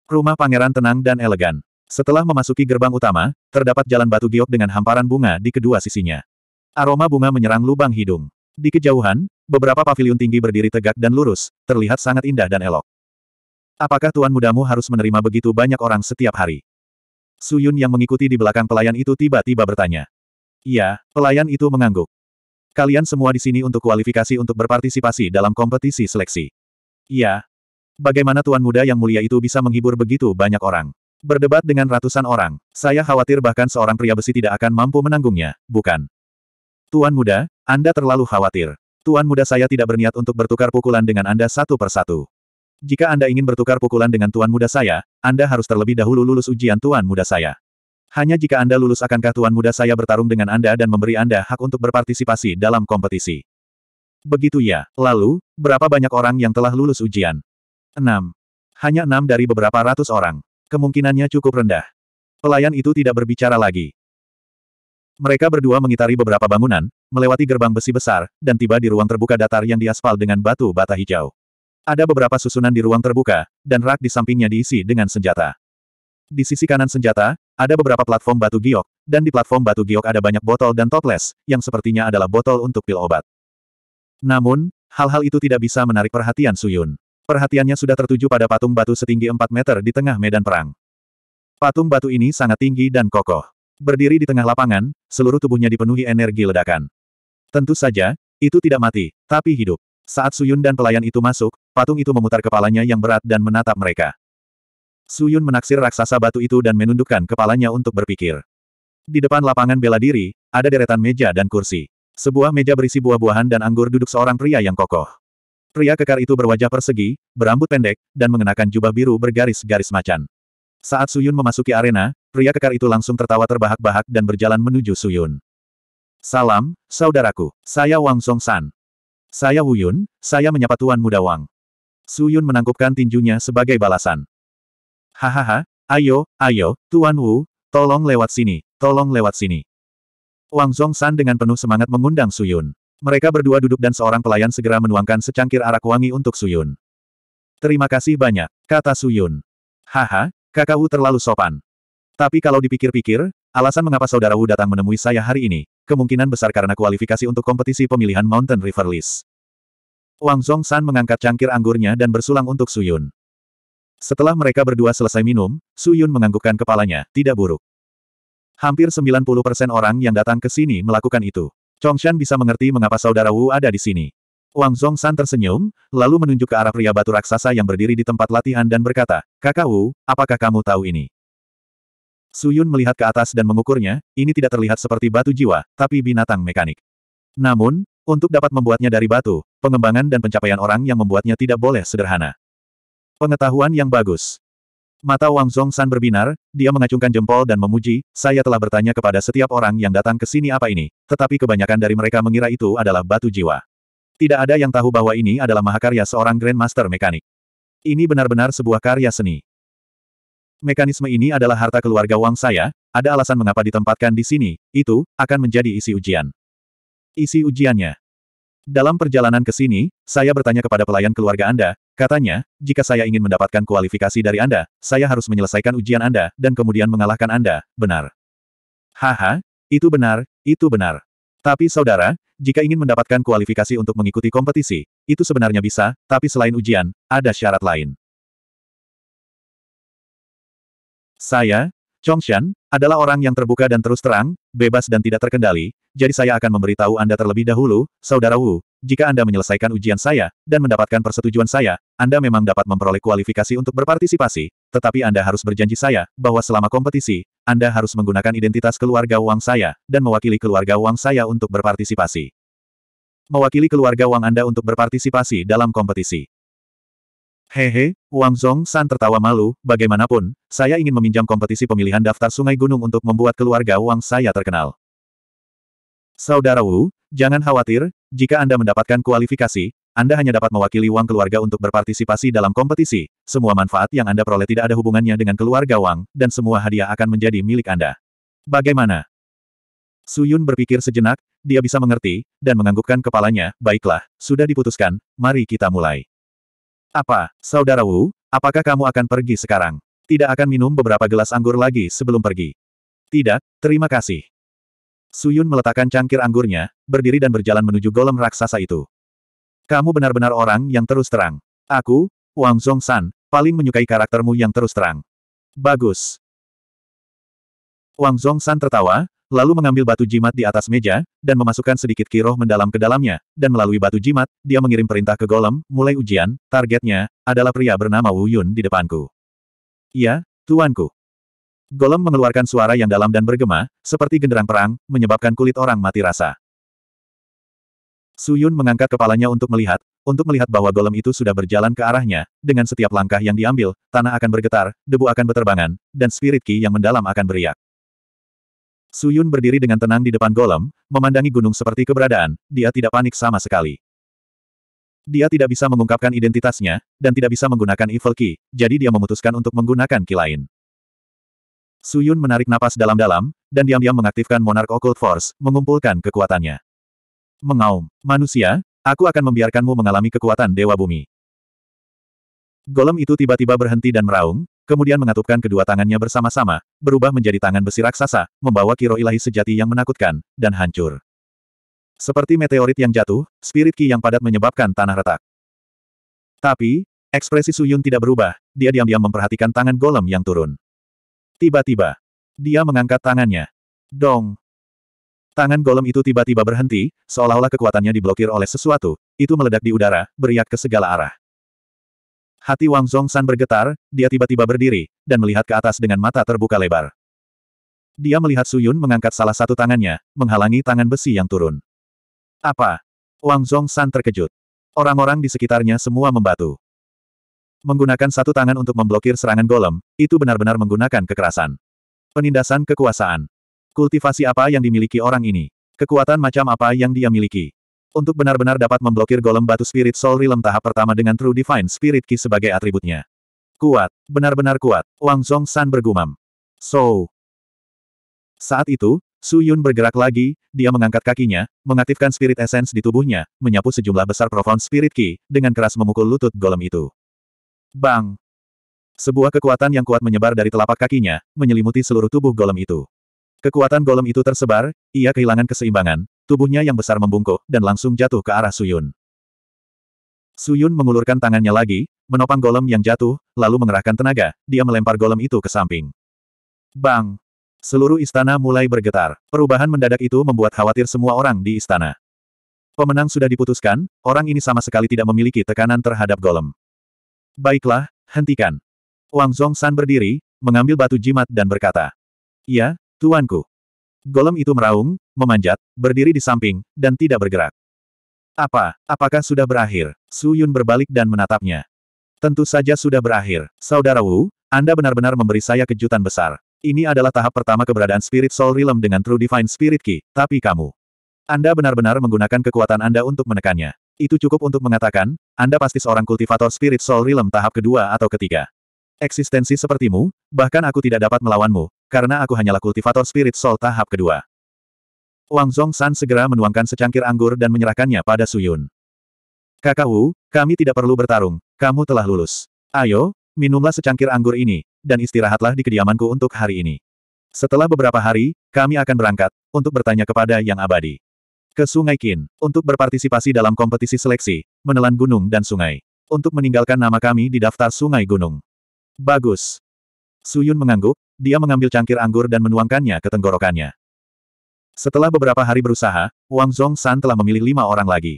Rumah pangeran tenang dan elegan. Setelah memasuki gerbang utama, terdapat jalan batu giok dengan hamparan bunga di kedua sisinya. Aroma bunga menyerang lubang hidung. Di kejauhan, beberapa pavilion tinggi berdiri tegak dan lurus, terlihat sangat indah dan elok. Apakah tuan mudamu harus menerima begitu banyak orang setiap hari? Suyun yang mengikuti di belakang pelayan itu tiba-tiba bertanya. Iya, pelayan itu mengangguk. Kalian semua di sini untuk kualifikasi untuk berpartisipasi dalam kompetisi seleksi. Iya. Bagaimana tuan muda yang mulia itu bisa menghibur begitu banyak orang? Berdebat dengan ratusan orang, saya khawatir bahkan seorang pria besi tidak akan mampu menanggungnya, bukan? Tuan muda, Anda terlalu khawatir. Tuan muda saya tidak berniat untuk bertukar pukulan dengan Anda satu persatu. Jika Anda ingin bertukar pukulan dengan tuan muda saya, Anda harus terlebih dahulu lulus ujian tuan muda saya. Hanya jika Anda lulus akankah tuan muda saya bertarung dengan Anda dan memberi Anda hak untuk berpartisipasi dalam kompetisi. Begitu ya. Lalu, berapa banyak orang yang telah lulus ujian? Enam. Hanya enam dari beberapa ratus orang. Kemungkinannya cukup rendah. Pelayan itu tidak berbicara lagi. Mereka berdua mengitari beberapa bangunan, melewati gerbang besi besar, dan tiba di ruang terbuka datar yang diaspal dengan batu bata hijau. Ada beberapa susunan di ruang terbuka, dan rak di sampingnya diisi dengan senjata. Di sisi kanan senjata, ada beberapa platform batu giok, dan di platform batu giok ada banyak botol dan toples, yang sepertinya adalah botol untuk pil obat. Namun, hal-hal itu tidak bisa menarik perhatian Suyun. Perhatiannya sudah tertuju pada patung batu setinggi 4 meter di tengah medan perang. Patung batu ini sangat tinggi dan kokoh. Berdiri di tengah lapangan, seluruh tubuhnya dipenuhi energi ledakan. Tentu saja, itu tidak mati, tapi hidup. Saat Suyun dan pelayan itu masuk, patung itu memutar kepalanya yang berat dan menatap mereka. Suyun menaksir raksasa batu itu dan menundukkan kepalanya untuk berpikir. Di depan lapangan bela diri, ada deretan meja dan kursi. Sebuah meja berisi buah-buahan dan anggur duduk seorang pria yang kokoh. Pria kekar itu berwajah persegi, berambut pendek, dan mengenakan jubah biru bergaris-garis macan. Saat Suyun memasuki arena, Pria kekar itu langsung tertawa terbahak-bahak dan berjalan menuju Suyun. Salam, saudaraku. Saya Wang Song San. Saya Wuyun, saya menyapa Tuan Muda Wang. Suyun menangkupkan tinjunya sebagai balasan. Hahaha, ayo, ayo, Tuan Wu, tolong lewat sini, tolong lewat sini. Wang Song San dengan penuh semangat mengundang Suyun. Mereka berdua duduk dan seorang pelayan segera menuangkan secangkir arak wangi untuk Suyun. Terima kasih banyak, kata Suyun. Haha, kakak Wu terlalu sopan. Tapi kalau dipikir-pikir, alasan mengapa Saudara Wu datang menemui saya hari ini, kemungkinan besar karena kualifikasi untuk kompetisi pemilihan Mountain River List. Wang Zhongshan mengangkat cangkir anggurnya dan bersulang untuk Su Yun. Setelah mereka berdua selesai minum, Su Yun menganggukkan kepalanya, tidak buruk. Hampir 90% orang yang datang ke sini melakukan itu. Chongshan bisa mengerti mengapa saudara Wu ada di sini. Wang Zhongshan tersenyum, lalu menunjuk ke arah pria batu raksasa yang berdiri di tempat latihan dan berkata, Kakak Wu, apakah kamu tahu ini? Suyun melihat ke atas dan mengukurnya, ini tidak terlihat seperti batu jiwa, tapi binatang mekanik. Namun, untuk dapat membuatnya dari batu, pengembangan dan pencapaian orang yang membuatnya tidak boleh sederhana. Pengetahuan yang bagus. Mata Wang Zhongshan berbinar, dia mengacungkan jempol dan memuji, saya telah bertanya kepada setiap orang yang datang ke sini apa ini, tetapi kebanyakan dari mereka mengira itu adalah batu jiwa. Tidak ada yang tahu bahwa ini adalah mahakarya seorang Grandmaster mekanik. Ini benar-benar sebuah karya seni. Mekanisme ini adalah harta keluarga uang saya, ada alasan mengapa ditempatkan di sini, itu, akan menjadi isi ujian. Isi ujiannya. Dalam perjalanan ke sini, saya bertanya kepada pelayan keluarga Anda, katanya, jika saya ingin mendapatkan kualifikasi dari Anda, saya harus menyelesaikan ujian Anda, dan kemudian mengalahkan Anda, benar. Haha, itu benar, itu benar. Tapi saudara, jika ingin mendapatkan kualifikasi untuk mengikuti kompetisi, itu sebenarnya bisa, tapi selain ujian, ada syarat lain. Saya, Chongshan, adalah orang yang terbuka dan terus terang, bebas dan tidak terkendali, jadi saya akan memberitahu Anda terlebih dahulu, Saudara Wu, jika Anda menyelesaikan ujian saya, dan mendapatkan persetujuan saya, Anda memang dapat memperoleh kualifikasi untuk berpartisipasi, tetapi Anda harus berjanji saya, bahwa selama kompetisi, Anda harus menggunakan identitas keluarga uang saya, dan mewakili keluarga uang saya untuk berpartisipasi. Mewakili keluarga uang Anda untuk berpartisipasi dalam kompetisi. Hehe, Wang San tertawa malu, bagaimanapun, saya ingin meminjam kompetisi pemilihan daftar Sungai Gunung untuk membuat keluarga Wang saya terkenal. Saudara Wu, jangan khawatir, jika Anda mendapatkan kualifikasi, Anda hanya dapat mewakili Wang keluarga untuk berpartisipasi dalam kompetisi, semua manfaat yang Anda peroleh tidak ada hubungannya dengan keluarga Wang, dan semua hadiah akan menjadi milik Anda. Bagaimana? Su Yun berpikir sejenak, dia bisa mengerti, dan menganggukkan kepalanya, baiklah, sudah diputuskan, mari kita mulai. Apa, Saudara Wu, apakah kamu akan pergi sekarang? Tidak akan minum beberapa gelas anggur lagi sebelum pergi. Tidak, terima kasih. Suyun meletakkan cangkir anggurnya, berdiri dan berjalan menuju golem raksasa itu. Kamu benar-benar orang yang terus terang. Aku, Wang Zhongshan, paling menyukai karaktermu yang terus terang. Bagus. Wang Zhongshan tertawa, lalu mengambil batu jimat di atas meja, dan memasukkan sedikit kiroh mendalam ke dalamnya, dan melalui batu jimat, dia mengirim perintah ke golem, mulai ujian, targetnya, adalah pria bernama Wu Yun di depanku. Iya, tuanku. Golem mengeluarkan suara yang dalam dan bergema, seperti genderang perang, menyebabkan kulit orang mati rasa. Su Yun mengangkat kepalanya untuk melihat, untuk melihat bahwa golem itu sudah berjalan ke arahnya, dengan setiap langkah yang diambil, tanah akan bergetar, debu akan berterbangan, dan spirit ki yang mendalam akan beriak. Suyun berdiri dengan tenang di depan golem, memandangi gunung seperti keberadaan, dia tidak panik sama sekali. Dia tidak bisa mengungkapkan identitasnya, dan tidak bisa menggunakan evil key, jadi dia memutuskan untuk menggunakan key lain. Suyun menarik napas dalam-dalam, dan diam-diam mengaktifkan Monarch Occult Force, mengumpulkan kekuatannya. Mengaum, manusia, aku akan membiarkanmu mengalami kekuatan Dewa Bumi. Golem itu tiba-tiba berhenti dan meraung, kemudian mengatupkan kedua tangannya bersama-sama, berubah menjadi tangan besi raksasa, membawa kiro ilahi sejati yang menakutkan, dan hancur. Seperti meteorit yang jatuh, spirit ki yang padat menyebabkan tanah retak. Tapi, ekspresi Suyun tidak berubah, dia diam-diam memperhatikan tangan golem yang turun. Tiba-tiba, dia mengangkat tangannya. Dong! Tangan golem itu tiba-tiba berhenti, seolah-olah kekuatannya diblokir oleh sesuatu, itu meledak di udara, beriak ke segala arah. Hati Wang Zongshan bergetar, dia tiba-tiba berdiri, dan melihat ke atas dengan mata terbuka lebar. Dia melihat Suyun mengangkat salah satu tangannya, menghalangi tangan besi yang turun. Apa? Wang Zongshan terkejut. Orang-orang di sekitarnya semua membatu. Menggunakan satu tangan untuk memblokir serangan golem, itu benar-benar menggunakan kekerasan. Penindasan kekuasaan. Kultivasi apa yang dimiliki orang ini? Kekuatan macam apa yang dia miliki? untuk benar-benar dapat memblokir golem batu spirit soul realm tahap pertama dengan True Divine Spirit Key sebagai atributnya. Kuat, benar-benar kuat, Wang Zhong San bergumam. So. Saat itu, Su Yun bergerak lagi, dia mengangkat kakinya, mengaktifkan spirit essence di tubuhnya, menyapu sejumlah besar profound spirit key, dengan keras memukul lutut golem itu. Bang! Sebuah kekuatan yang kuat menyebar dari telapak kakinya, menyelimuti seluruh tubuh golem itu. Kekuatan golem itu tersebar, ia kehilangan keseimbangan, tubuhnya yang besar membungkuk, dan langsung jatuh ke arah Suyun. Suyun mengulurkan tangannya lagi, menopang golem yang jatuh, lalu mengerahkan tenaga, dia melempar golem itu ke samping. Bang! Seluruh istana mulai bergetar. Perubahan mendadak itu membuat khawatir semua orang di istana. Pemenang sudah diputuskan, orang ini sama sekali tidak memiliki tekanan terhadap golem. Baiklah, hentikan. Wang Zhongshan berdiri, mengambil batu jimat dan berkata. Ya, tuanku. Golem itu meraung, memanjat, berdiri di samping, dan tidak bergerak. Apa? Apakah sudah berakhir? Su Yun berbalik dan menatapnya. Tentu saja sudah berakhir. Saudara Wu, Anda benar-benar memberi saya kejutan besar. Ini adalah tahap pertama keberadaan Spirit Soul Realm dengan True Divine Spirit Key, tapi kamu. Anda benar-benar menggunakan kekuatan Anda untuk menekannya. Itu cukup untuk mengatakan, Anda pasti seorang kultivator Spirit Soul Realm tahap kedua atau ketiga. Eksistensi sepertimu, bahkan aku tidak dapat melawanmu, karena aku hanyalah kultivator spirit soul tahap kedua. Wang Zongshan segera menuangkan secangkir anggur dan menyerahkannya pada Suyun. Kakak Wu, kami tidak perlu bertarung, kamu telah lulus. Ayo, minumlah secangkir anggur ini, dan istirahatlah di kediamanku untuk hari ini. Setelah beberapa hari, kami akan berangkat, untuk bertanya kepada Yang Abadi. Ke Sungai Qin, untuk berpartisipasi dalam kompetisi seleksi, menelan gunung dan sungai. Untuk meninggalkan nama kami di daftar sungai gunung. Bagus. Suyun mengangguk, dia mengambil cangkir anggur dan menuangkannya ke tenggorokannya. Setelah beberapa hari berusaha, Wang Zhong San telah memilih lima orang lagi.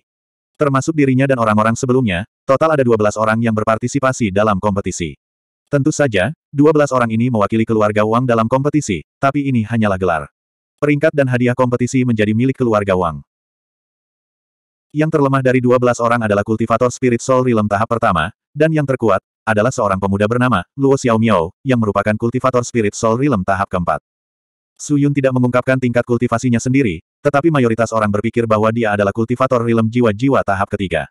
Termasuk dirinya dan orang-orang sebelumnya, total ada dua belas orang yang berpartisipasi dalam kompetisi. Tentu saja, dua belas orang ini mewakili keluarga Wang dalam kompetisi, tapi ini hanyalah gelar. Peringkat dan hadiah kompetisi menjadi milik keluarga Wang. Yang terlemah dari dua belas orang adalah kultivator Spirit Soul Realm tahap pertama, dan yang terkuat, adalah seorang pemuda bernama Luo Xiaomiao, yang merupakan kultivator spirit soul realm tahap keempat. Su Yun tidak mengungkapkan tingkat kultivasinya sendiri, tetapi mayoritas orang berpikir bahwa dia adalah kultivator realm jiwa-jiwa tahap ketiga.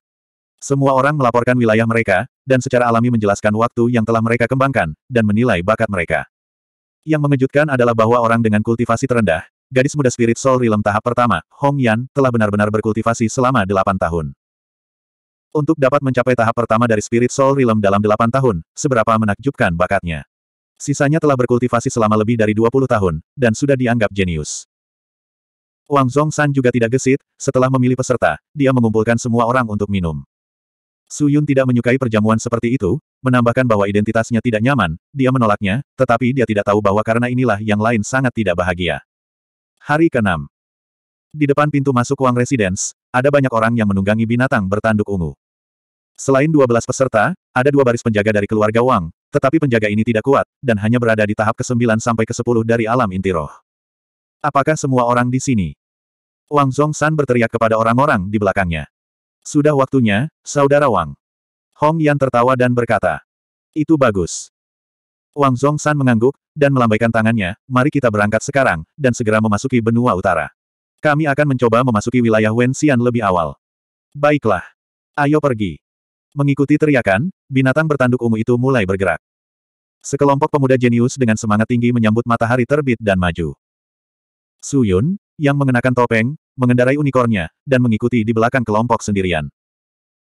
Semua orang melaporkan wilayah mereka, dan secara alami menjelaskan waktu yang telah mereka kembangkan, dan menilai bakat mereka. Yang mengejutkan adalah bahwa orang dengan kultivasi terendah, gadis muda spirit soul realm tahap pertama, Hong Yan, telah benar-benar berkultivasi selama delapan tahun. Untuk dapat mencapai tahap pertama dari Spirit Soul Realm dalam 8 tahun, seberapa menakjubkan bakatnya. Sisanya telah berkultivasi selama lebih dari 20 tahun, dan sudah dianggap jenius. Wang Zongsan juga tidak gesit, setelah memilih peserta, dia mengumpulkan semua orang untuk minum. Su Yun tidak menyukai perjamuan seperti itu, menambahkan bahwa identitasnya tidak nyaman, dia menolaknya, tetapi dia tidak tahu bahwa karena inilah yang lain sangat tidak bahagia. Hari ke-6 Di depan pintu masuk Wang residence, ada banyak orang yang menunggangi binatang bertanduk ungu. Selain 12 peserta, ada dua baris penjaga dari keluarga Wang, tetapi penjaga ini tidak kuat, dan hanya berada di tahap ke-9 sampai ke-10 dari alam inti roh. Apakah semua orang di sini? Wang Zongshan berteriak kepada orang-orang di belakangnya. Sudah waktunya, saudara Wang. Hong Yan tertawa dan berkata, itu bagus. Wang Zongshan mengangguk, dan melambaikan tangannya, mari kita berangkat sekarang, dan segera memasuki benua utara. Kami akan mencoba memasuki wilayah Wenxian lebih awal. Baiklah. Ayo pergi. Mengikuti teriakan, binatang bertanduk ungu itu mulai bergerak. Sekelompok pemuda jenius dengan semangat tinggi menyambut matahari terbit dan maju. Su Yun, yang mengenakan topeng, mengendarai unikornya, dan mengikuti di belakang kelompok sendirian.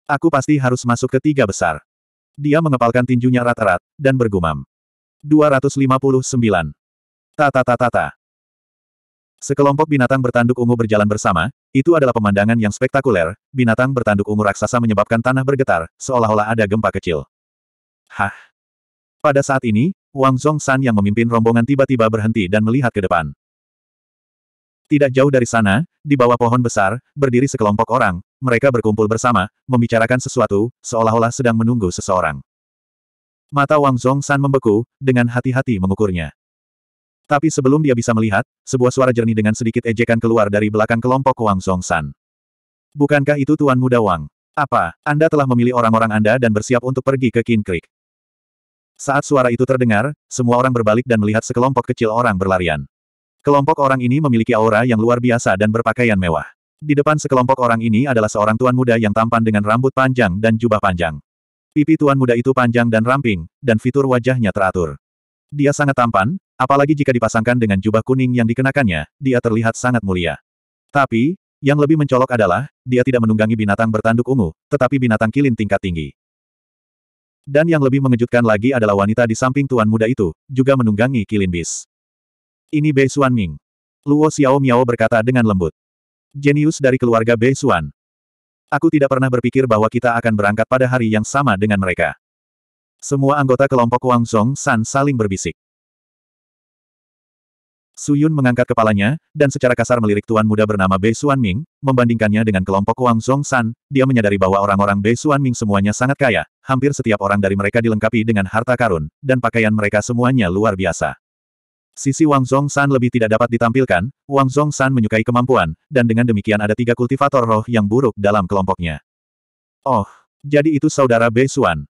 Aku pasti harus masuk ke tiga besar. Dia mengepalkan tinjunya rat-rat, dan bergumam. 259. Tata tata tata. Sekelompok binatang bertanduk ungu berjalan bersama, itu adalah pemandangan yang spektakuler, binatang bertanduk ungu raksasa menyebabkan tanah bergetar, seolah-olah ada gempa kecil. Hah! Pada saat ini, Wang Zhongshan yang memimpin rombongan tiba-tiba berhenti dan melihat ke depan. Tidak jauh dari sana, di bawah pohon besar, berdiri sekelompok orang, mereka berkumpul bersama, membicarakan sesuatu, seolah-olah sedang menunggu seseorang. Mata Wang Zhongshan membeku, dengan hati-hati mengukurnya. Tapi sebelum dia bisa melihat, sebuah suara jernih dengan sedikit ejekan keluar dari belakang kelompok Wang San. Bukankah itu Tuan Muda Wang? Apa, Anda telah memilih orang-orang Anda dan bersiap untuk pergi ke King Creek? Saat suara itu terdengar, semua orang berbalik dan melihat sekelompok kecil orang berlarian. Kelompok orang ini memiliki aura yang luar biasa dan berpakaian mewah. Di depan sekelompok orang ini adalah seorang tuan muda yang tampan dengan rambut panjang dan jubah panjang. Pipi tuan muda itu panjang dan ramping, dan fitur wajahnya teratur. Dia sangat tampan, Apalagi jika dipasangkan dengan jubah kuning yang dikenakannya, dia terlihat sangat mulia. Tapi, yang lebih mencolok adalah, dia tidak menunggangi binatang bertanduk ungu, tetapi binatang kilin tingkat tinggi. Dan yang lebih mengejutkan lagi adalah wanita di samping tuan muda itu, juga menunggangi kilin bis. Ini Bei Xuan Ming. Luo Xiao Miao berkata dengan lembut. Jenius dari keluarga Bei Xuan. Aku tidak pernah berpikir bahwa kita akan berangkat pada hari yang sama dengan mereka. Semua anggota kelompok Wang Song San saling berbisik. Su Yun mengangkat kepalanya, dan secara kasar melirik tuan muda bernama Bei Suan Ming, membandingkannya dengan kelompok Wang Zhong San. dia menyadari bahwa orang-orang Bei Suan Ming semuanya sangat kaya, hampir setiap orang dari mereka dilengkapi dengan harta karun, dan pakaian mereka semuanya luar biasa. Sisi Wang Zhong San lebih tidak dapat ditampilkan, Wang Zhong San menyukai kemampuan, dan dengan demikian ada tiga kultivator roh yang buruk dalam kelompoknya. Oh, jadi itu saudara Bei Suan.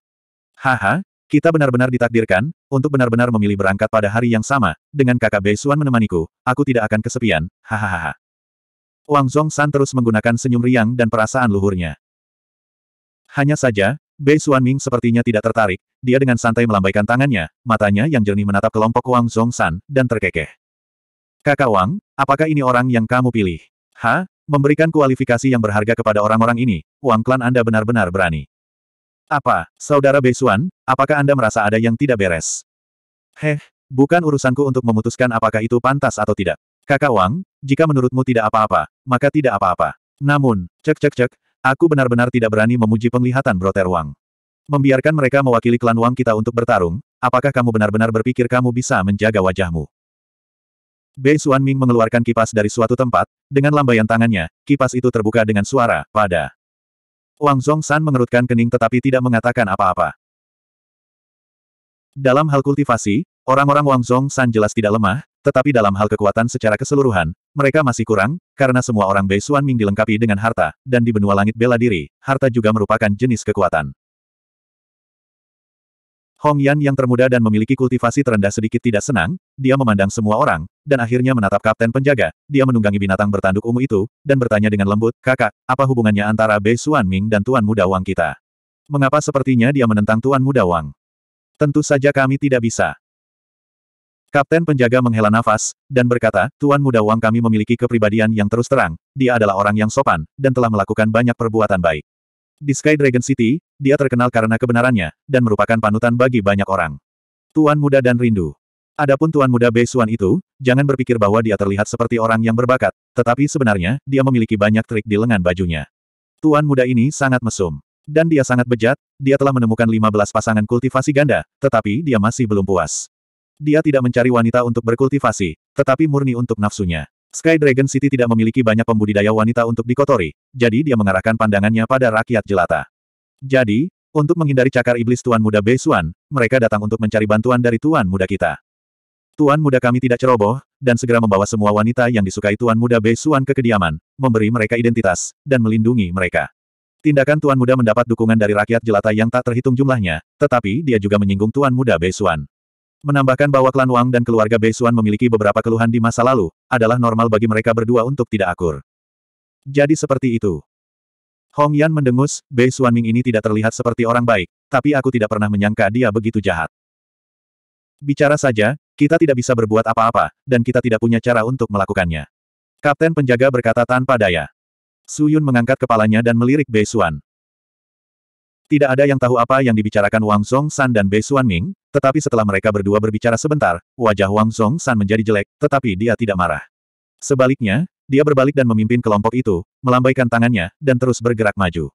Haha, kita benar-benar ditakdirkan, untuk benar-benar memilih berangkat pada hari yang sama, dengan kakak Bei Suan menemaniku, aku tidak akan kesepian, hahaha. Wang San terus menggunakan senyum riang dan perasaan luhurnya. Hanya saja, Bei Suan Ming sepertinya tidak tertarik, dia dengan santai melambaikan tangannya, matanya yang jernih menatap kelompok Wang San dan terkekeh. Kakak Wang, apakah ini orang yang kamu pilih? Ha? Memberikan kualifikasi yang berharga kepada orang-orang ini, Wang Klan Anda benar-benar berani. Apa, Saudara Beisuan, apakah Anda merasa ada yang tidak beres? Heh, bukan urusanku untuk memutuskan apakah itu pantas atau tidak. Kakak Wang, jika menurutmu tidak apa-apa, maka tidak apa-apa. Namun, cek cek cek, aku benar-benar tidak berani memuji penglihatan Broter Wang. Membiarkan mereka mewakili klan Wang kita untuk bertarung, apakah kamu benar-benar berpikir kamu bisa menjaga wajahmu? Bei Xuan Ming mengeluarkan kipas dari suatu tempat, dengan lambaian tangannya, kipas itu terbuka dengan suara, pada. Wang Zongshan mengerutkan kening tetapi tidak mengatakan apa-apa. Dalam hal kultivasi, orang-orang Wang Zongsan jelas tidak lemah, tetapi dalam hal kekuatan secara keseluruhan, mereka masih kurang, karena semua orang Bei Xuan Ming dilengkapi dengan harta, dan di benua langit bela diri, harta juga merupakan jenis kekuatan. Hong Yan yang termuda dan memiliki kultivasi terendah sedikit tidak senang, dia memandang semua orang, dan akhirnya menatap kapten penjaga, dia menunggangi binatang bertanduk ungu itu, dan bertanya dengan lembut, kakak, apa hubungannya antara Bei Suan Ming dan Tuan Muda Wang kita? Mengapa sepertinya dia menentang Tuan Muda Wang? Tentu saja kami tidak bisa. Kapten penjaga menghela nafas, dan berkata, Tuan Muda Wang kami memiliki kepribadian yang terus terang, dia adalah orang yang sopan, dan telah melakukan banyak perbuatan baik. Di Sky Dragon City, dia terkenal karena kebenarannya, dan merupakan panutan bagi banyak orang. Tuan muda dan rindu. Adapun Tuan muda Bei Xuan itu, jangan berpikir bahwa dia terlihat seperti orang yang berbakat, tetapi sebenarnya, dia memiliki banyak trik di lengan bajunya. Tuan muda ini sangat mesum. Dan dia sangat bejat, dia telah menemukan 15 pasangan kultivasi ganda, tetapi dia masih belum puas. Dia tidak mencari wanita untuk berkultivasi, tetapi murni untuk nafsunya. Sky Dragon City tidak memiliki banyak pembudidaya wanita untuk dikotori, jadi dia mengarahkan pandangannya pada rakyat jelata. Jadi, untuk menghindari cakar iblis Tuan Muda Beisuan, mereka datang untuk mencari bantuan dari Tuan Muda kita. Tuan Muda kami tidak ceroboh, dan segera membawa semua wanita yang disukai Tuan Muda Beisuan ke kediaman, memberi mereka identitas, dan melindungi mereka. Tindakan Tuan Muda mendapat dukungan dari rakyat jelata yang tak terhitung jumlahnya, tetapi dia juga menyinggung Tuan Muda Beisuan. Menambahkan bahwa klan Wang dan keluarga Beisuan memiliki beberapa keluhan di masa lalu, adalah normal bagi mereka berdua untuk tidak akur. Jadi seperti itu. Hong Yan mendengus, Bei Xuanming ini tidak terlihat seperti orang baik, tapi aku tidak pernah menyangka dia begitu jahat. Bicara saja, kita tidak bisa berbuat apa-apa, dan kita tidak punya cara untuk melakukannya. Kapten penjaga berkata tanpa daya. Su Yun mengangkat kepalanya dan melirik Bei Xuan. Tidak ada yang tahu apa yang dibicarakan Wang Song San dan Bei Xuan Ming, tetapi setelah mereka berdua berbicara sebentar, wajah Wang Song San menjadi jelek, tetapi dia tidak marah. Sebaliknya, dia berbalik dan memimpin kelompok itu, melambaikan tangannya, dan terus bergerak maju.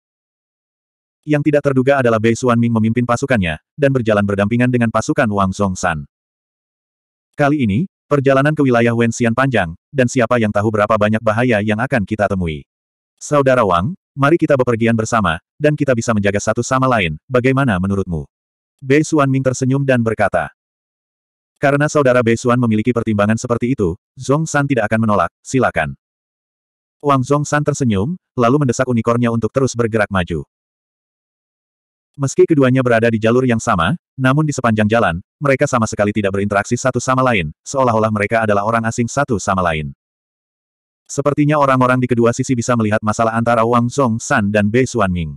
Yang tidak terduga adalah Bei Xuanming memimpin pasukannya, dan berjalan berdampingan dengan pasukan Wang Zhongshan. Kali ini, perjalanan ke wilayah Wenxian panjang, dan siapa yang tahu berapa banyak bahaya yang akan kita temui. Saudara Wang, mari kita bepergian bersama, dan kita bisa menjaga satu sama lain, bagaimana menurutmu? Bei Xuanming tersenyum dan berkata, karena saudara Bei Xuan memiliki pertimbangan seperti itu, Zhong San tidak akan menolak, silakan. Wang Zhongshan tersenyum, lalu mendesak unikornya untuk terus bergerak maju. Meski keduanya berada di jalur yang sama, namun di sepanjang jalan, mereka sama sekali tidak berinteraksi satu sama lain, seolah-olah mereka adalah orang asing satu sama lain. Sepertinya orang-orang di kedua sisi bisa melihat masalah antara Wang San dan Bei Xuanming.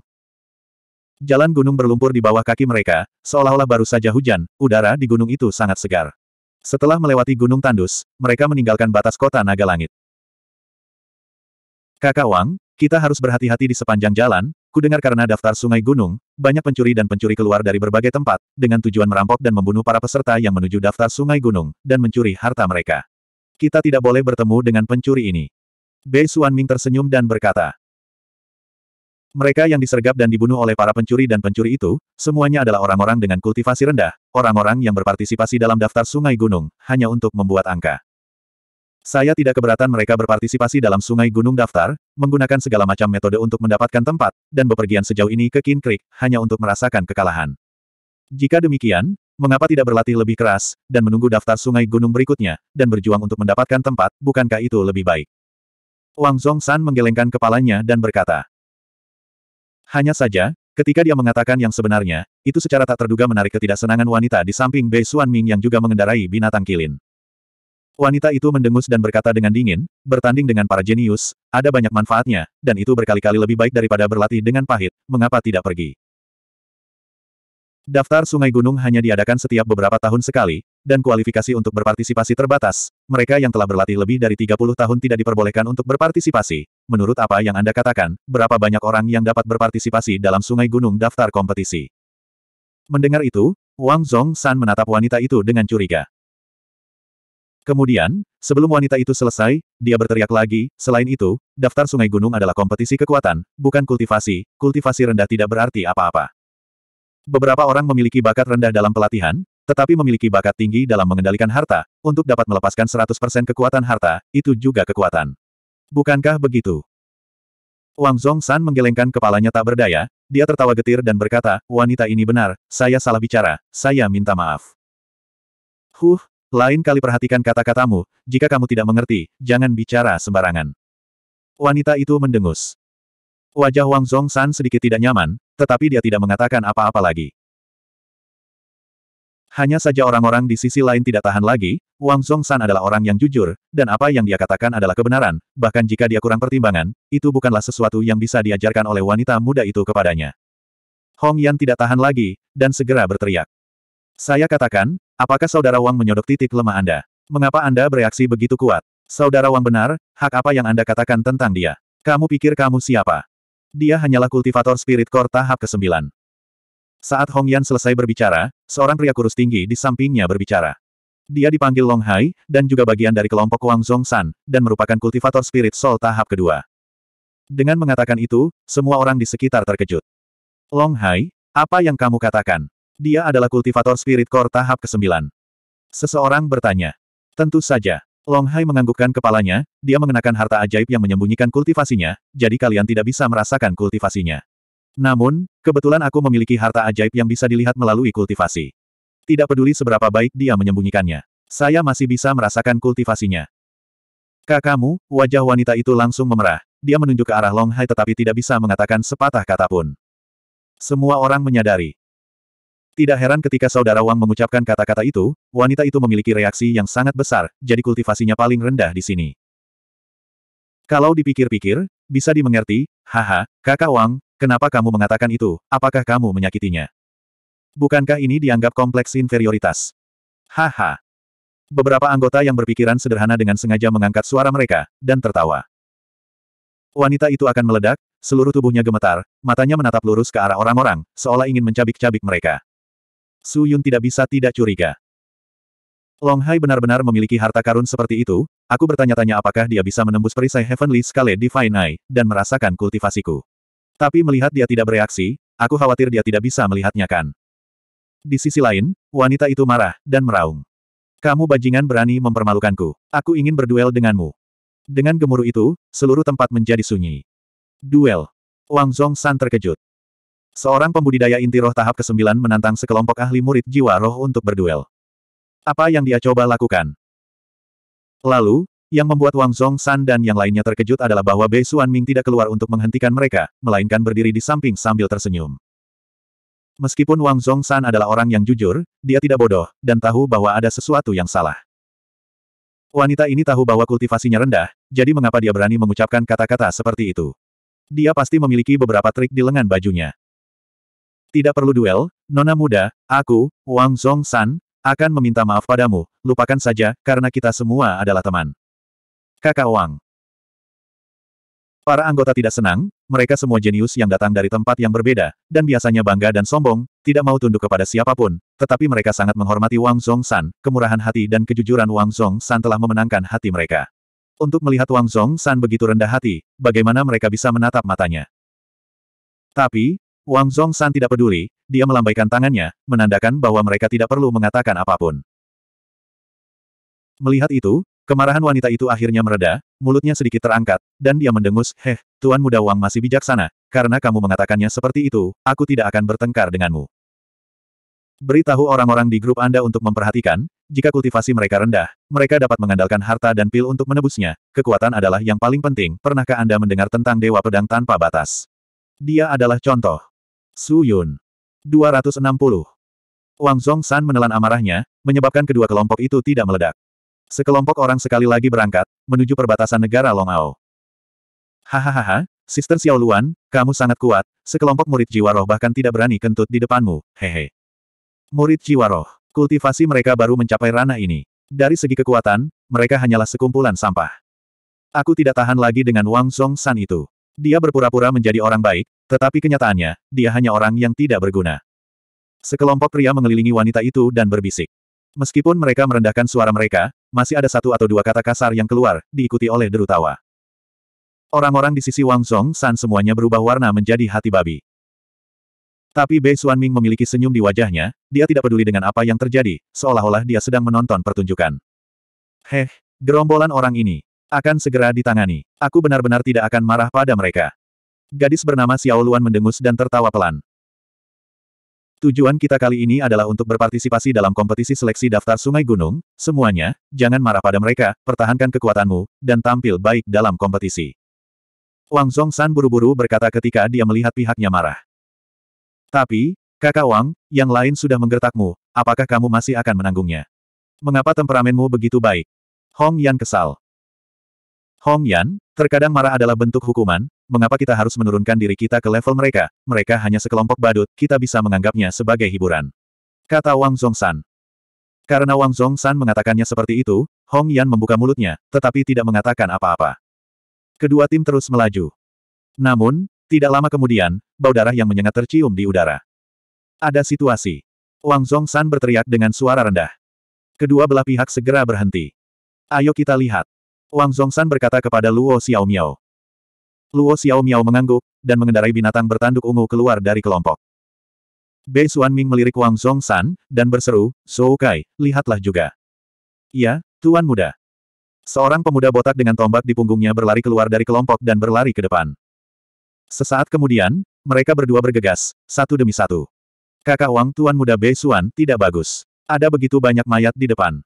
Jalan gunung berlumpur di bawah kaki mereka, seolah-olah baru saja hujan, udara di gunung itu sangat segar. Setelah melewati Gunung Tandus, mereka meninggalkan batas kota Naga Langit. Kakak Wang, kita harus berhati-hati di sepanjang jalan, kudengar karena daftar sungai gunung, banyak pencuri dan pencuri keluar dari berbagai tempat, dengan tujuan merampok dan membunuh para peserta yang menuju daftar sungai gunung, dan mencuri harta mereka. Kita tidak boleh bertemu dengan pencuri ini. Bei Ming tersenyum dan berkata, mereka yang disergap dan dibunuh oleh para pencuri dan pencuri itu, semuanya adalah orang-orang dengan kultivasi rendah, orang-orang yang berpartisipasi dalam daftar sungai gunung, hanya untuk membuat angka. Saya tidak keberatan mereka berpartisipasi dalam sungai gunung daftar, menggunakan segala macam metode untuk mendapatkan tempat, dan bepergian sejauh ini ke Kin Creek, hanya untuk merasakan kekalahan. Jika demikian, mengapa tidak berlatih lebih keras, dan menunggu daftar sungai gunung berikutnya, dan berjuang untuk mendapatkan tempat, bukankah itu lebih baik? Wang Zhongshan menggelengkan kepalanya dan berkata, Hanya saja, ketika dia mengatakan yang sebenarnya, itu secara tak terduga menarik ketidaksenangan wanita di samping Bei Xuanming yang juga mengendarai binatang kilin. Wanita itu mendengus dan berkata dengan dingin, bertanding dengan para jenius, ada banyak manfaatnya, dan itu berkali-kali lebih baik daripada berlatih dengan pahit, mengapa tidak pergi? Daftar sungai gunung hanya diadakan setiap beberapa tahun sekali, dan kualifikasi untuk berpartisipasi terbatas. Mereka yang telah berlatih lebih dari 30 tahun tidak diperbolehkan untuk berpartisipasi. Menurut apa yang Anda katakan, berapa banyak orang yang dapat berpartisipasi dalam sungai gunung daftar kompetisi? Mendengar itu, Wang Zhong San menatap wanita itu dengan curiga. Kemudian, sebelum wanita itu selesai, dia berteriak lagi, selain itu, daftar sungai gunung adalah kompetisi kekuatan, bukan kultivasi, kultivasi rendah tidak berarti apa-apa. Beberapa orang memiliki bakat rendah dalam pelatihan, tetapi memiliki bakat tinggi dalam mengendalikan harta, untuk dapat melepaskan 100% kekuatan harta, itu juga kekuatan. Bukankah begitu? Wang Zongshan menggelengkan kepalanya tak berdaya, dia tertawa getir dan berkata, wanita ini benar, saya salah bicara, saya minta maaf. Huh, lain kali perhatikan kata-katamu, jika kamu tidak mengerti, jangan bicara sembarangan. Wanita itu mendengus. Wajah Wang Zhongshan sedikit tidak nyaman, tetapi dia tidak mengatakan apa-apa lagi. Hanya saja orang-orang di sisi lain tidak tahan lagi, Wang Zhongshan adalah orang yang jujur, dan apa yang dia katakan adalah kebenaran, bahkan jika dia kurang pertimbangan, itu bukanlah sesuatu yang bisa diajarkan oleh wanita muda itu kepadanya. Hong Yan tidak tahan lagi, dan segera berteriak. Saya katakan, Apakah Saudara Wang menyodok titik lemah Anda? Mengapa Anda bereaksi begitu kuat? Saudara Wang benar, hak apa yang Anda katakan tentang dia? Kamu pikir kamu siapa? Dia hanyalah kultivator spirit core tahap ke-9. Saat Hong Yan selesai berbicara, seorang pria kurus tinggi di sampingnya berbicara. Dia dipanggil Long Hai, dan juga bagian dari kelompok Wang Zongsan, dan merupakan kultivator spirit soul tahap kedua. Dengan mengatakan itu, semua orang di sekitar terkejut. Long Hai, apa yang kamu katakan? Dia adalah kultivator spirit core tahap ke-9. Seseorang bertanya. Tentu saja. Long Hai menganggukkan kepalanya, dia mengenakan harta ajaib yang menyembunyikan kultivasinya, jadi kalian tidak bisa merasakan kultivasinya. Namun, kebetulan aku memiliki harta ajaib yang bisa dilihat melalui kultivasi. Tidak peduli seberapa baik dia menyembunyikannya. Saya masih bisa merasakan kultivasinya. Kakamu, wajah wanita itu langsung memerah. Dia menunjuk ke arah Long Hai tetapi tidak bisa mengatakan sepatah kata pun. Semua orang menyadari, tidak heran ketika saudara Wang mengucapkan kata-kata itu, wanita itu memiliki reaksi yang sangat besar, jadi kultivasinya paling rendah di sini. Kalau dipikir-pikir, bisa dimengerti, haha, kakak Wang, kenapa kamu mengatakan itu, apakah kamu menyakitinya? Bukankah ini dianggap kompleks inferioritas? Haha. Beberapa anggota yang berpikiran sederhana dengan sengaja mengangkat suara mereka, dan tertawa. Wanita itu akan meledak, seluruh tubuhnya gemetar, matanya menatap lurus ke arah orang-orang, seolah ingin mencabik-cabik mereka. Su Yun tidak bisa tidak curiga. Long Hai benar-benar memiliki harta karun seperti itu, aku bertanya-tanya apakah dia bisa menembus perisai Heavenly Scale Divine Eye, dan merasakan kultivasiku. Tapi melihat dia tidak bereaksi, aku khawatir dia tidak bisa melihatnya kan. Di sisi lain, wanita itu marah, dan meraung. Kamu bajingan berani mempermalukanku. Aku ingin berduel denganmu. Dengan gemuruh itu, seluruh tempat menjadi sunyi. Duel. Wang San terkejut. Seorang pembudidaya inti roh tahap ke-9 menantang sekelompok ahli murid jiwa roh untuk berduel. Apa yang dia coba lakukan? Lalu, yang membuat Wang Zhong San dan yang lainnya terkejut adalah bahwa Bei Xuanming tidak keluar untuk menghentikan mereka, melainkan berdiri di samping sambil tersenyum. Meskipun Wang Zhong San adalah orang yang jujur, dia tidak bodoh, dan tahu bahwa ada sesuatu yang salah. Wanita ini tahu bahwa kultivasinya rendah, jadi mengapa dia berani mengucapkan kata-kata seperti itu? Dia pasti memiliki beberapa trik di lengan bajunya. Tidak perlu duel, Nona Muda, aku, Wang Zhongshan, akan meminta maaf padamu, lupakan saja, karena kita semua adalah teman. Kakak Wang. Para anggota tidak senang, mereka semua jenius yang datang dari tempat yang berbeda, dan biasanya bangga dan sombong, tidak mau tunduk kepada siapapun, tetapi mereka sangat menghormati Wang Zhongshan. kemurahan hati dan kejujuran Wang Zhongshan telah memenangkan hati mereka. Untuk melihat Wang Zhongshan begitu rendah hati, bagaimana mereka bisa menatap matanya? Tapi, Wang Zongshan tidak peduli, dia melambaikan tangannya, menandakan bahwa mereka tidak perlu mengatakan apapun. Melihat itu, kemarahan wanita itu akhirnya mereda, mulutnya sedikit terangkat, dan dia mendengus, Heh, Tuan Muda Wang masih bijaksana, karena kamu mengatakannya seperti itu, aku tidak akan bertengkar denganmu. Beritahu orang-orang di grup Anda untuk memperhatikan, jika kultivasi mereka rendah, mereka dapat mengandalkan harta dan pil untuk menebusnya. Kekuatan adalah yang paling penting. Pernahkah Anda mendengar tentang Dewa Pedang Tanpa Batas? Dia adalah contoh. Su Yun. 260. Wang San menelan amarahnya, menyebabkan kedua kelompok itu tidak meledak. Sekelompok orang sekali lagi berangkat, menuju perbatasan negara Longao. Hahaha, Sister Xiao Luan, kamu sangat kuat, sekelompok murid jiwa roh bahkan tidak berani kentut di depanmu, hehe. Murid jiwa roh, kultivasi mereka baru mencapai ranah ini. Dari segi kekuatan, mereka hanyalah sekumpulan sampah. Aku tidak tahan lagi dengan Wang San itu. Dia berpura-pura menjadi orang baik, tetapi kenyataannya, dia hanya orang yang tidak berguna. Sekelompok pria mengelilingi wanita itu dan berbisik. Meskipun mereka merendahkan suara mereka, masih ada satu atau dua kata kasar yang keluar, diikuti oleh deru tawa. Orang-orang di sisi Wang Song San semuanya berubah warna menjadi hati babi. Tapi Bei Xuanming memiliki senyum di wajahnya, dia tidak peduli dengan apa yang terjadi, seolah-olah dia sedang menonton pertunjukan. Heh, gerombolan orang ini. Akan segera ditangani. Aku benar-benar tidak akan marah pada mereka. Gadis bernama Xiao Luan mendengus dan tertawa pelan. Tujuan kita kali ini adalah untuk berpartisipasi dalam kompetisi seleksi daftar sungai gunung, semuanya, jangan marah pada mereka, pertahankan kekuatanmu, dan tampil baik dalam kompetisi. Wang Zongsan buru-buru berkata ketika dia melihat pihaknya marah. Tapi, kakak Wang, yang lain sudah menggertakmu, apakah kamu masih akan menanggungnya? Mengapa temperamenmu begitu baik? Hong Yan kesal. Hong Yan, terkadang marah adalah bentuk hukuman, mengapa kita harus menurunkan diri kita ke level mereka, mereka hanya sekelompok badut, kita bisa menganggapnya sebagai hiburan. Kata Wang Zongshan. Karena Wang Zongshan mengatakannya seperti itu, Hong Yan membuka mulutnya, tetapi tidak mengatakan apa-apa. Kedua tim terus melaju. Namun, tidak lama kemudian, bau darah yang menyengat tercium di udara. Ada situasi. Wang Zongshan berteriak dengan suara rendah. Kedua belah pihak segera berhenti. Ayo kita lihat. Wang Zongshan berkata kepada Luo Xiaomiao. Luo Xiaomiao mengangguk, dan mengendarai binatang bertanduk ungu keluar dari kelompok. Bei Ming melirik Wang Zongshan dan berseru, Zhou Kai, lihatlah juga. Ya, Tuan Muda. Seorang pemuda botak dengan tombak di punggungnya berlari keluar dari kelompok dan berlari ke depan. Sesaat kemudian, mereka berdua bergegas, satu demi satu. Kakak Wang Tuan Muda Bei Xuan tidak bagus. Ada begitu banyak mayat di depan.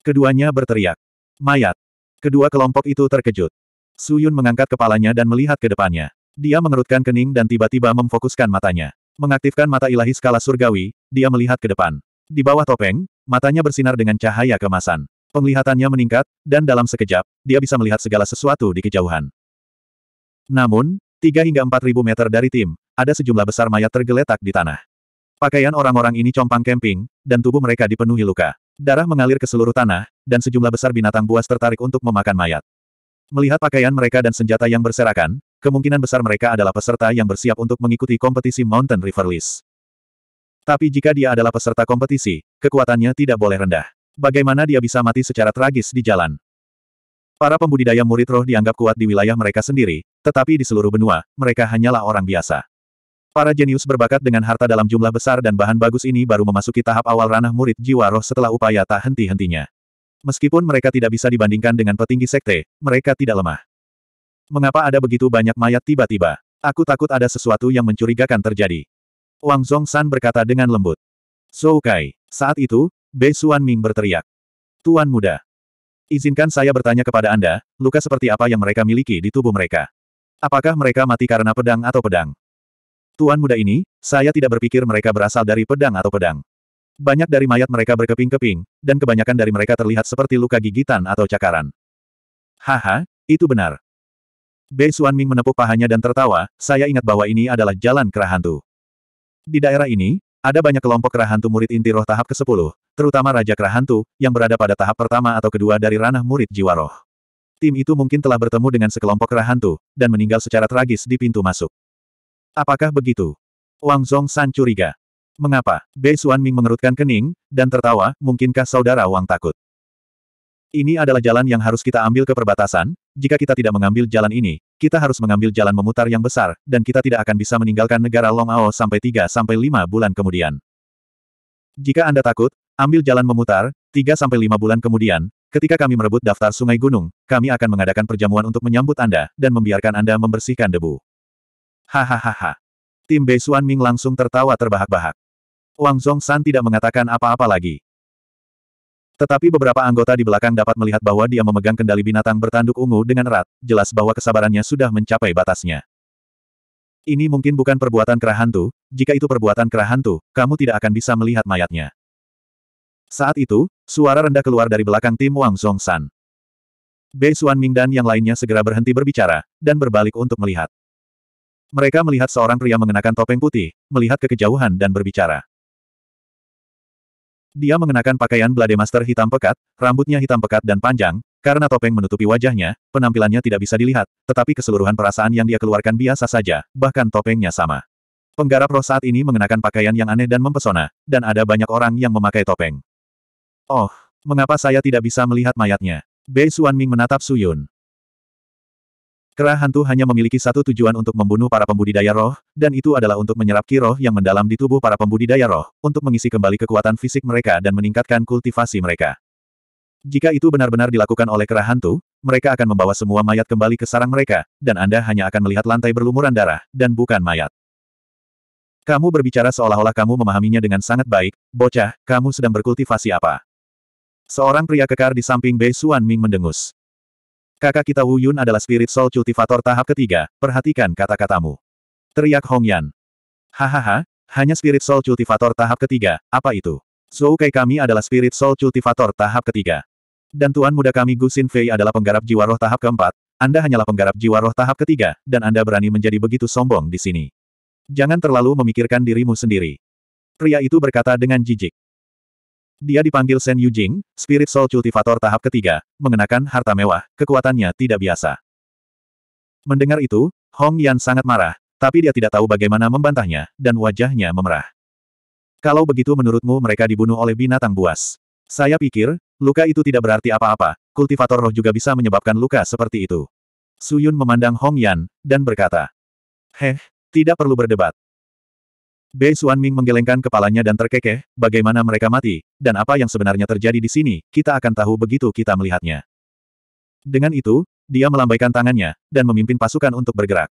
Keduanya berteriak. Mayat, Kedua kelompok itu terkejut. Su Yun mengangkat kepalanya dan melihat ke depannya. Dia mengerutkan kening dan tiba-tiba memfokuskan matanya. Mengaktifkan mata ilahi skala surgawi, dia melihat ke depan. Di bawah topeng, matanya bersinar dengan cahaya kemasan. Penglihatannya meningkat, dan dalam sekejap, dia bisa melihat segala sesuatu di kejauhan. Namun, 3 hingga 4 ribu meter dari tim, ada sejumlah besar mayat tergeletak di tanah. Pakaian orang-orang ini compang camping, dan tubuh mereka dipenuhi luka. Darah mengalir ke seluruh tanah, dan sejumlah besar binatang buas tertarik untuk memakan mayat. Melihat pakaian mereka dan senjata yang berserakan, kemungkinan besar mereka adalah peserta yang bersiap untuk mengikuti kompetisi Mountain River List. Tapi jika dia adalah peserta kompetisi, kekuatannya tidak boleh rendah. Bagaimana dia bisa mati secara tragis di jalan? Para pembudidaya murid roh dianggap kuat di wilayah mereka sendiri, tetapi di seluruh benua, mereka hanyalah orang biasa. Para jenius berbakat dengan harta dalam jumlah besar dan bahan bagus ini baru memasuki tahap awal ranah murid jiwa roh setelah upaya tak henti-hentinya. Meskipun mereka tidak bisa dibandingkan dengan petinggi sekte, mereka tidak lemah. Mengapa ada begitu banyak mayat tiba-tiba? Aku takut ada sesuatu yang mencurigakan terjadi. Wang Zhongshan berkata dengan lembut. Zhou Kai. Saat itu, Bei Xuan Ming berteriak. Tuan muda. Izinkan saya bertanya kepada Anda, luka seperti apa yang mereka miliki di tubuh mereka? Apakah mereka mati karena pedang atau pedang? Tuan muda ini, saya tidak berpikir mereka berasal dari pedang atau pedang. Banyak dari mayat mereka berkeping-keping, dan kebanyakan dari mereka terlihat seperti luka gigitan atau cakaran. Haha, itu benar. Bei Suanming menepuk pahanya dan tertawa, saya ingat bahwa ini adalah jalan kerah hantu. Di daerah ini, ada banyak kelompok kera hantu murid inti roh tahap ke-10, terutama Raja Kerah Hantu, yang berada pada tahap pertama atau kedua dari ranah murid jiwa roh. Tim itu mungkin telah bertemu dengan sekelompok kera hantu, dan meninggal secara tragis di pintu masuk. Apakah begitu? Wang Zhong San curiga. Mengapa? Bei Ming mengerutkan kening, dan tertawa, mungkinkah saudara Wang takut? Ini adalah jalan yang harus kita ambil ke perbatasan, jika kita tidak mengambil jalan ini, kita harus mengambil jalan memutar yang besar, dan kita tidak akan bisa meninggalkan negara Long Ao sampai 3-5 bulan kemudian. Jika Anda takut, ambil jalan memutar, 3-5 bulan kemudian, Ketika kami merebut daftar sungai gunung, kami akan mengadakan perjamuan untuk menyambut Anda, dan membiarkan Anda membersihkan debu. Hahaha. Tim Bei Xuan Ming langsung tertawa terbahak-bahak. Wang Zhongshan tidak mengatakan apa-apa lagi. Tetapi beberapa anggota di belakang dapat melihat bahwa dia memegang kendali binatang bertanduk ungu dengan erat, jelas bahwa kesabarannya sudah mencapai batasnya. Ini mungkin bukan perbuatan kera hantu, jika itu perbuatan kera hantu, kamu tidak akan bisa melihat mayatnya. Saat itu, suara rendah keluar dari belakang tim Wang Zhongshan. Bei Ming dan yang lainnya segera berhenti berbicara, dan berbalik untuk melihat. Mereka melihat seorang pria mengenakan topeng putih, melihat kekejauhan dan berbicara. Dia mengenakan pakaian Blade hitam pekat, rambutnya hitam pekat dan panjang, karena topeng menutupi wajahnya, penampilannya tidak bisa dilihat, tetapi keseluruhan perasaan yang dia keluarkan biasa saja, bahkan topengnya sama. Penggarap roh saat ini mengenakan pakaian yang aneh dan mempesona, dan ada banyak orang yang memakai topeng. Oh, mengapa saya tidak bisa melihat mayatnya? Bei Suanming menatap Suyun. Kera hantu hanya memiliki satu tujuan untuk membunuh para pembudidaya roh, dan itu adalah untuk menyerap kiroh yang mendalam di tubuh para pembudidaya roh, untuk mengisi kembali kekuatan fisik mereka dan meningkatkan kultivasi mereka. Jika itu benar-benar dilakukan oleh kera hantu, mereka akan membawa semua mayat kembali ke sarang mereka, dan Anda hanya akan melihat lantai berlumuran darah, dan bukan mayat. Kamu berbicara seolah-olah kamu memahaminya dengan sangat baik, bocah, kamu sedang berkultivasi apa? Seorang pria kekar di samping Bei Suan Ming mendengus. Kakak kita Wu Yun adalah spirit soul cultivator tahap ketiga, perhatikan kata-katamu. Teriak Hong Yan. Hahaha, hanya spirit soul cultivator tahap ketiga, apa itu? Zhou Kai kami adalah spirit soul cultivator tahap ketiga. Dan tuan muda kami Gu Xin Fei adalah penggarap jiwa roh tahap keempat, Anda hanyalah penggarap jiwa roh tahap ketiga, dan Anda berani menjadi begitu sombong di sini. Jangan terlalu memikirkan dirimu sendiri. Pria itu berkata dengan jijik. Dia dipanggil Shen Yujing, Spirit Soul Cultivator tahap ketiga, mengenakan harta mewah, kekuatannya tidak biasa. Mendengar itu, Hong Yan sangat marah, tapi dia tidak tahu bagaimana membantahnya, dan wajahnya memerah. Kalau begitu menurutmu mereka dibunuh oleh binatang buas? Saya pikir, luka itu tidak berarti apa-apa, kultivator roh juga bisa menyebabkan luka seperti itu. Suyun memandang Hong Yan, dan berkata, Heh, tidak perlu berdebat. Bei Xuanming menggelengkan kepalanya dan terkekeh, bagaimana mereka mati, dan apa yang sebenarnya terjadi di sini, kita akan tahu begitu kita melihatnya. Dengan itu, dia melambaikan tangannya, dan memimpin pasukan untuk bergerak.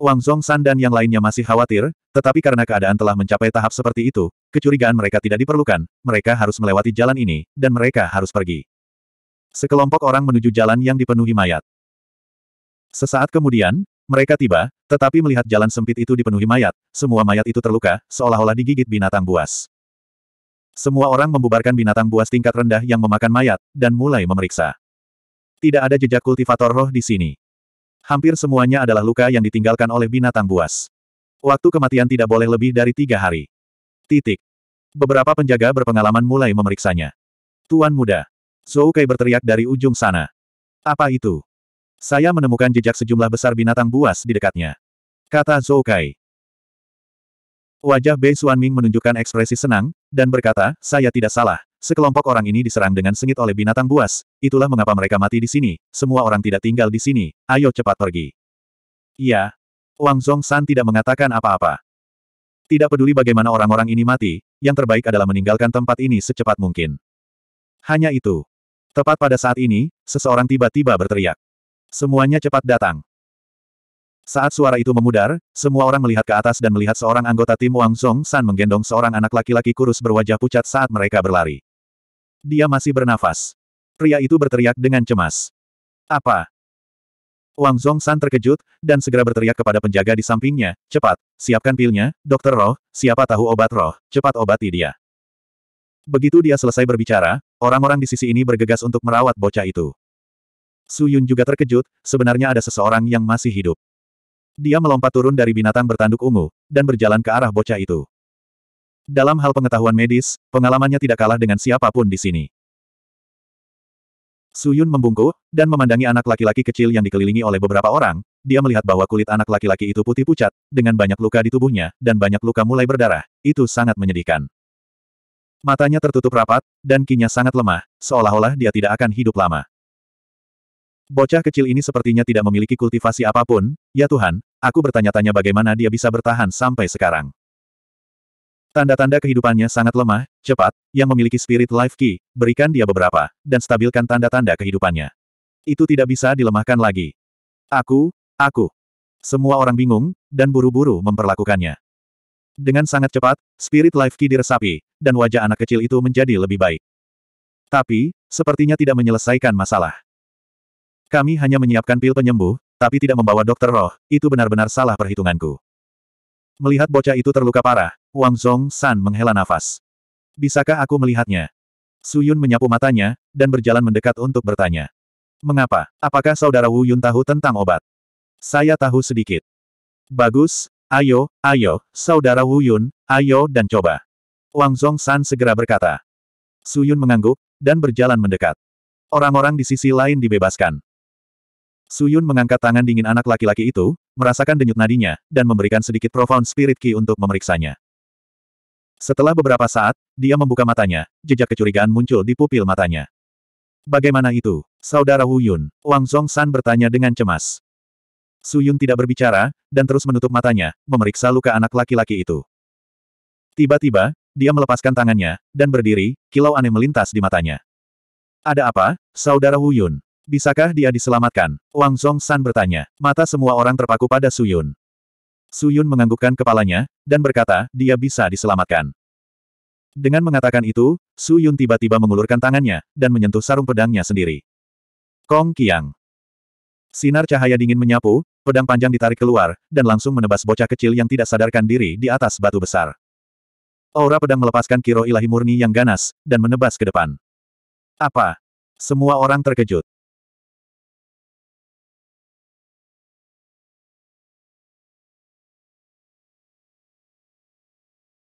Wang San dan yang lainnya masih khawatir, tetapi karena keadaan telah mencapai tahap seperti itu, kecurigaan mereka tidak diperlukan, mereka harus melewati jalan ini, dan mereka harus pergi. Sekelompok orang menuju jalan yang dipenuhi mayat. Sesaat kemudian, mereka tiba, tetapi melihat jalan sempit itu dipenuhi mayat, semua mayat itu terluka, seolah-olah digigit binatang buas. Semua orang membubarkan binatang buas tingkat rendah yang memakan mayat, dan mulai memeriksa. Tidak ada jejak kultivator roh di sini. Hampir semuanya adalah luka yang ditinggalkan oleh binatang buas. Waktu kematian tidak boleh lebih dari tiga hari. Titik. Beberapa penjaga berpengalaman mulai memeriksanya. Tuan muda. Zhou Kai berteriak dari ujung sana. Apa itu? Saya menemukan jejak sejumlah besar binatang buas di dekatnya. Kata Zhou Kai. Wajah Bei Xuanming menunjukkan ekspresi senang, dan berkata, saya tidak salah. Sekelompok orang ini diserang dengan sengit oleh binatang buas, itulah mengapa mereka mati di sini, semua orang tidak tinggal di sini, ayo cepat pergi. Iya. Wang Zhong San tidak mengatakan apa-apa. Tidak peduli bagaimana orang-orang ini mati, yang terbaik adalah meninggalkan tempat ini secepat mungkin. Hanya itu. Tepat pada saat ini, seseorang tiba-tiba berteriak. Semuanya cepat datang. Saat suara itu memudar, semua orang melihat ke atas dan melihat seorang anggota tim Wang Song San menggendong seorang anak laki-laki kurus berwajah pucat saat mereka berlari. Dia masih bernafas. Pria itu berteriak dengan cemas. Apa? Wang Song San terkejut, dan segera berteriak kepada penjaga di sampingnya, cepat, siapkan pilnya, dokter roh, siapa tahu obat roh, cepat obati dia. Begitu dia selesai berbicara, orang-orang di sisi ini bergegas untuk merawat bocah itu. Su Yun juga terkejut, sebenarnya ada seseorang yang masih hidup. Dia melompat turun dari binatang bertanduk ungu, dan berjalan ke arah bocah itu. Dalam hal pengetahuan medis, pengalamannya tidak kalah dengan siapapun di sini. Su Yun membungkuk, dan memandangi anak laki-laki kecil yang dikelilingi oleh beberapa orang, dia melihat bahwa kulit anak laki-laki itu putih pucat, dengan banyak luka di tubuhnya, dan banyak luka mulai berdarah, itu sangat menyedihkan. Matanya tertutup rapat, dan kinya sangat lemah, seolah-olah dia tidak akan hidup lama. Bocah kecil ini sepertinya tidak memiliki kultivasi apapun, ya Tuhan, aku bertanya-tanya bagaimana dia bisa bertahan sampai sekarang. Tanda-tanda kehidupannya sangat lemah, cepat, yang memiliki spirit life key, berikan dia beberapa, dan stabilkan tanda-tanda kehidupannya. Itu tidak bisa dilemahkan lagi. Aku, aku. Semua orang bingung, dan buru-buru memperlakukannya. Dengan sangat cepat, spirit life key diresapi, dan wajah anak kecil itu menjadi lebih baik. Tapi, sepertinya tidak menyelesaikan masalah. Kami hanya menyiapkan pil penyembuh, tapi tidak membawa dokter roh, itu benar-benar salah perhitunganku. Melihat bocah itu terluka parah, Wang Zhong San menghela nafas. Bisakah aku melihatnya? Su Yun menyapu matanya, dan berjalan mendekat untuk bertanya. Mengapa? Apakah saudara Wu Yun tahu tentang obat? Saya tahu sedikit. Bagus, ayo, ayo, saudara Wu Yun, ayo dan coba. Wang Zhong San segera berkata. Su Yun mengangguk, dan berjalan mendekat. Orang-orang di sisi lain dibebaskan. Suyun mengangkat tangan dingin anak laki-laki itu, merasakan denyut nadinya, dan memberikan sedikit profound spirit key untuk memeriksanya. Setelah beberapa saat, dia membuka matanya, jejak kecurigaan muncul di pupil matanya. Bagaimana itu? Saudara Wu Yun, Wang San bertanya dengan cemas. Suyun tidak berbicara, dan terus menutup matanya, memeriksa luka anak laki-laki itu. Tiba-tiba, dia melepaskan tangannya, dan berdiri, kilau aneh melintas di matanya. Ada apa, Saudara Wu Yun? Bisakah dia diselamatkan? Wang Zhong San bertanya. Mata semua orang terpaku pada Suyun. Suyun menganggukkan kepalanya, dan berkata, dia bisa diselamatkan. Dengan mengatakan itu, Suyun tiba-tiba mengulurkan tangannya, dan menyentuh sarung pedangnya sendiri. Kong Kiang. Sinar cahaya dingin menyapu, pedang panjang ditarik keluar, dan langsung menebas bocah kecil yang tidak sadarkan diri di atas batu besar. Aura pedang melepaskan kiro ilahi murni yang ganas, dan menebas ke depan. Apa? Semua orang terkejut.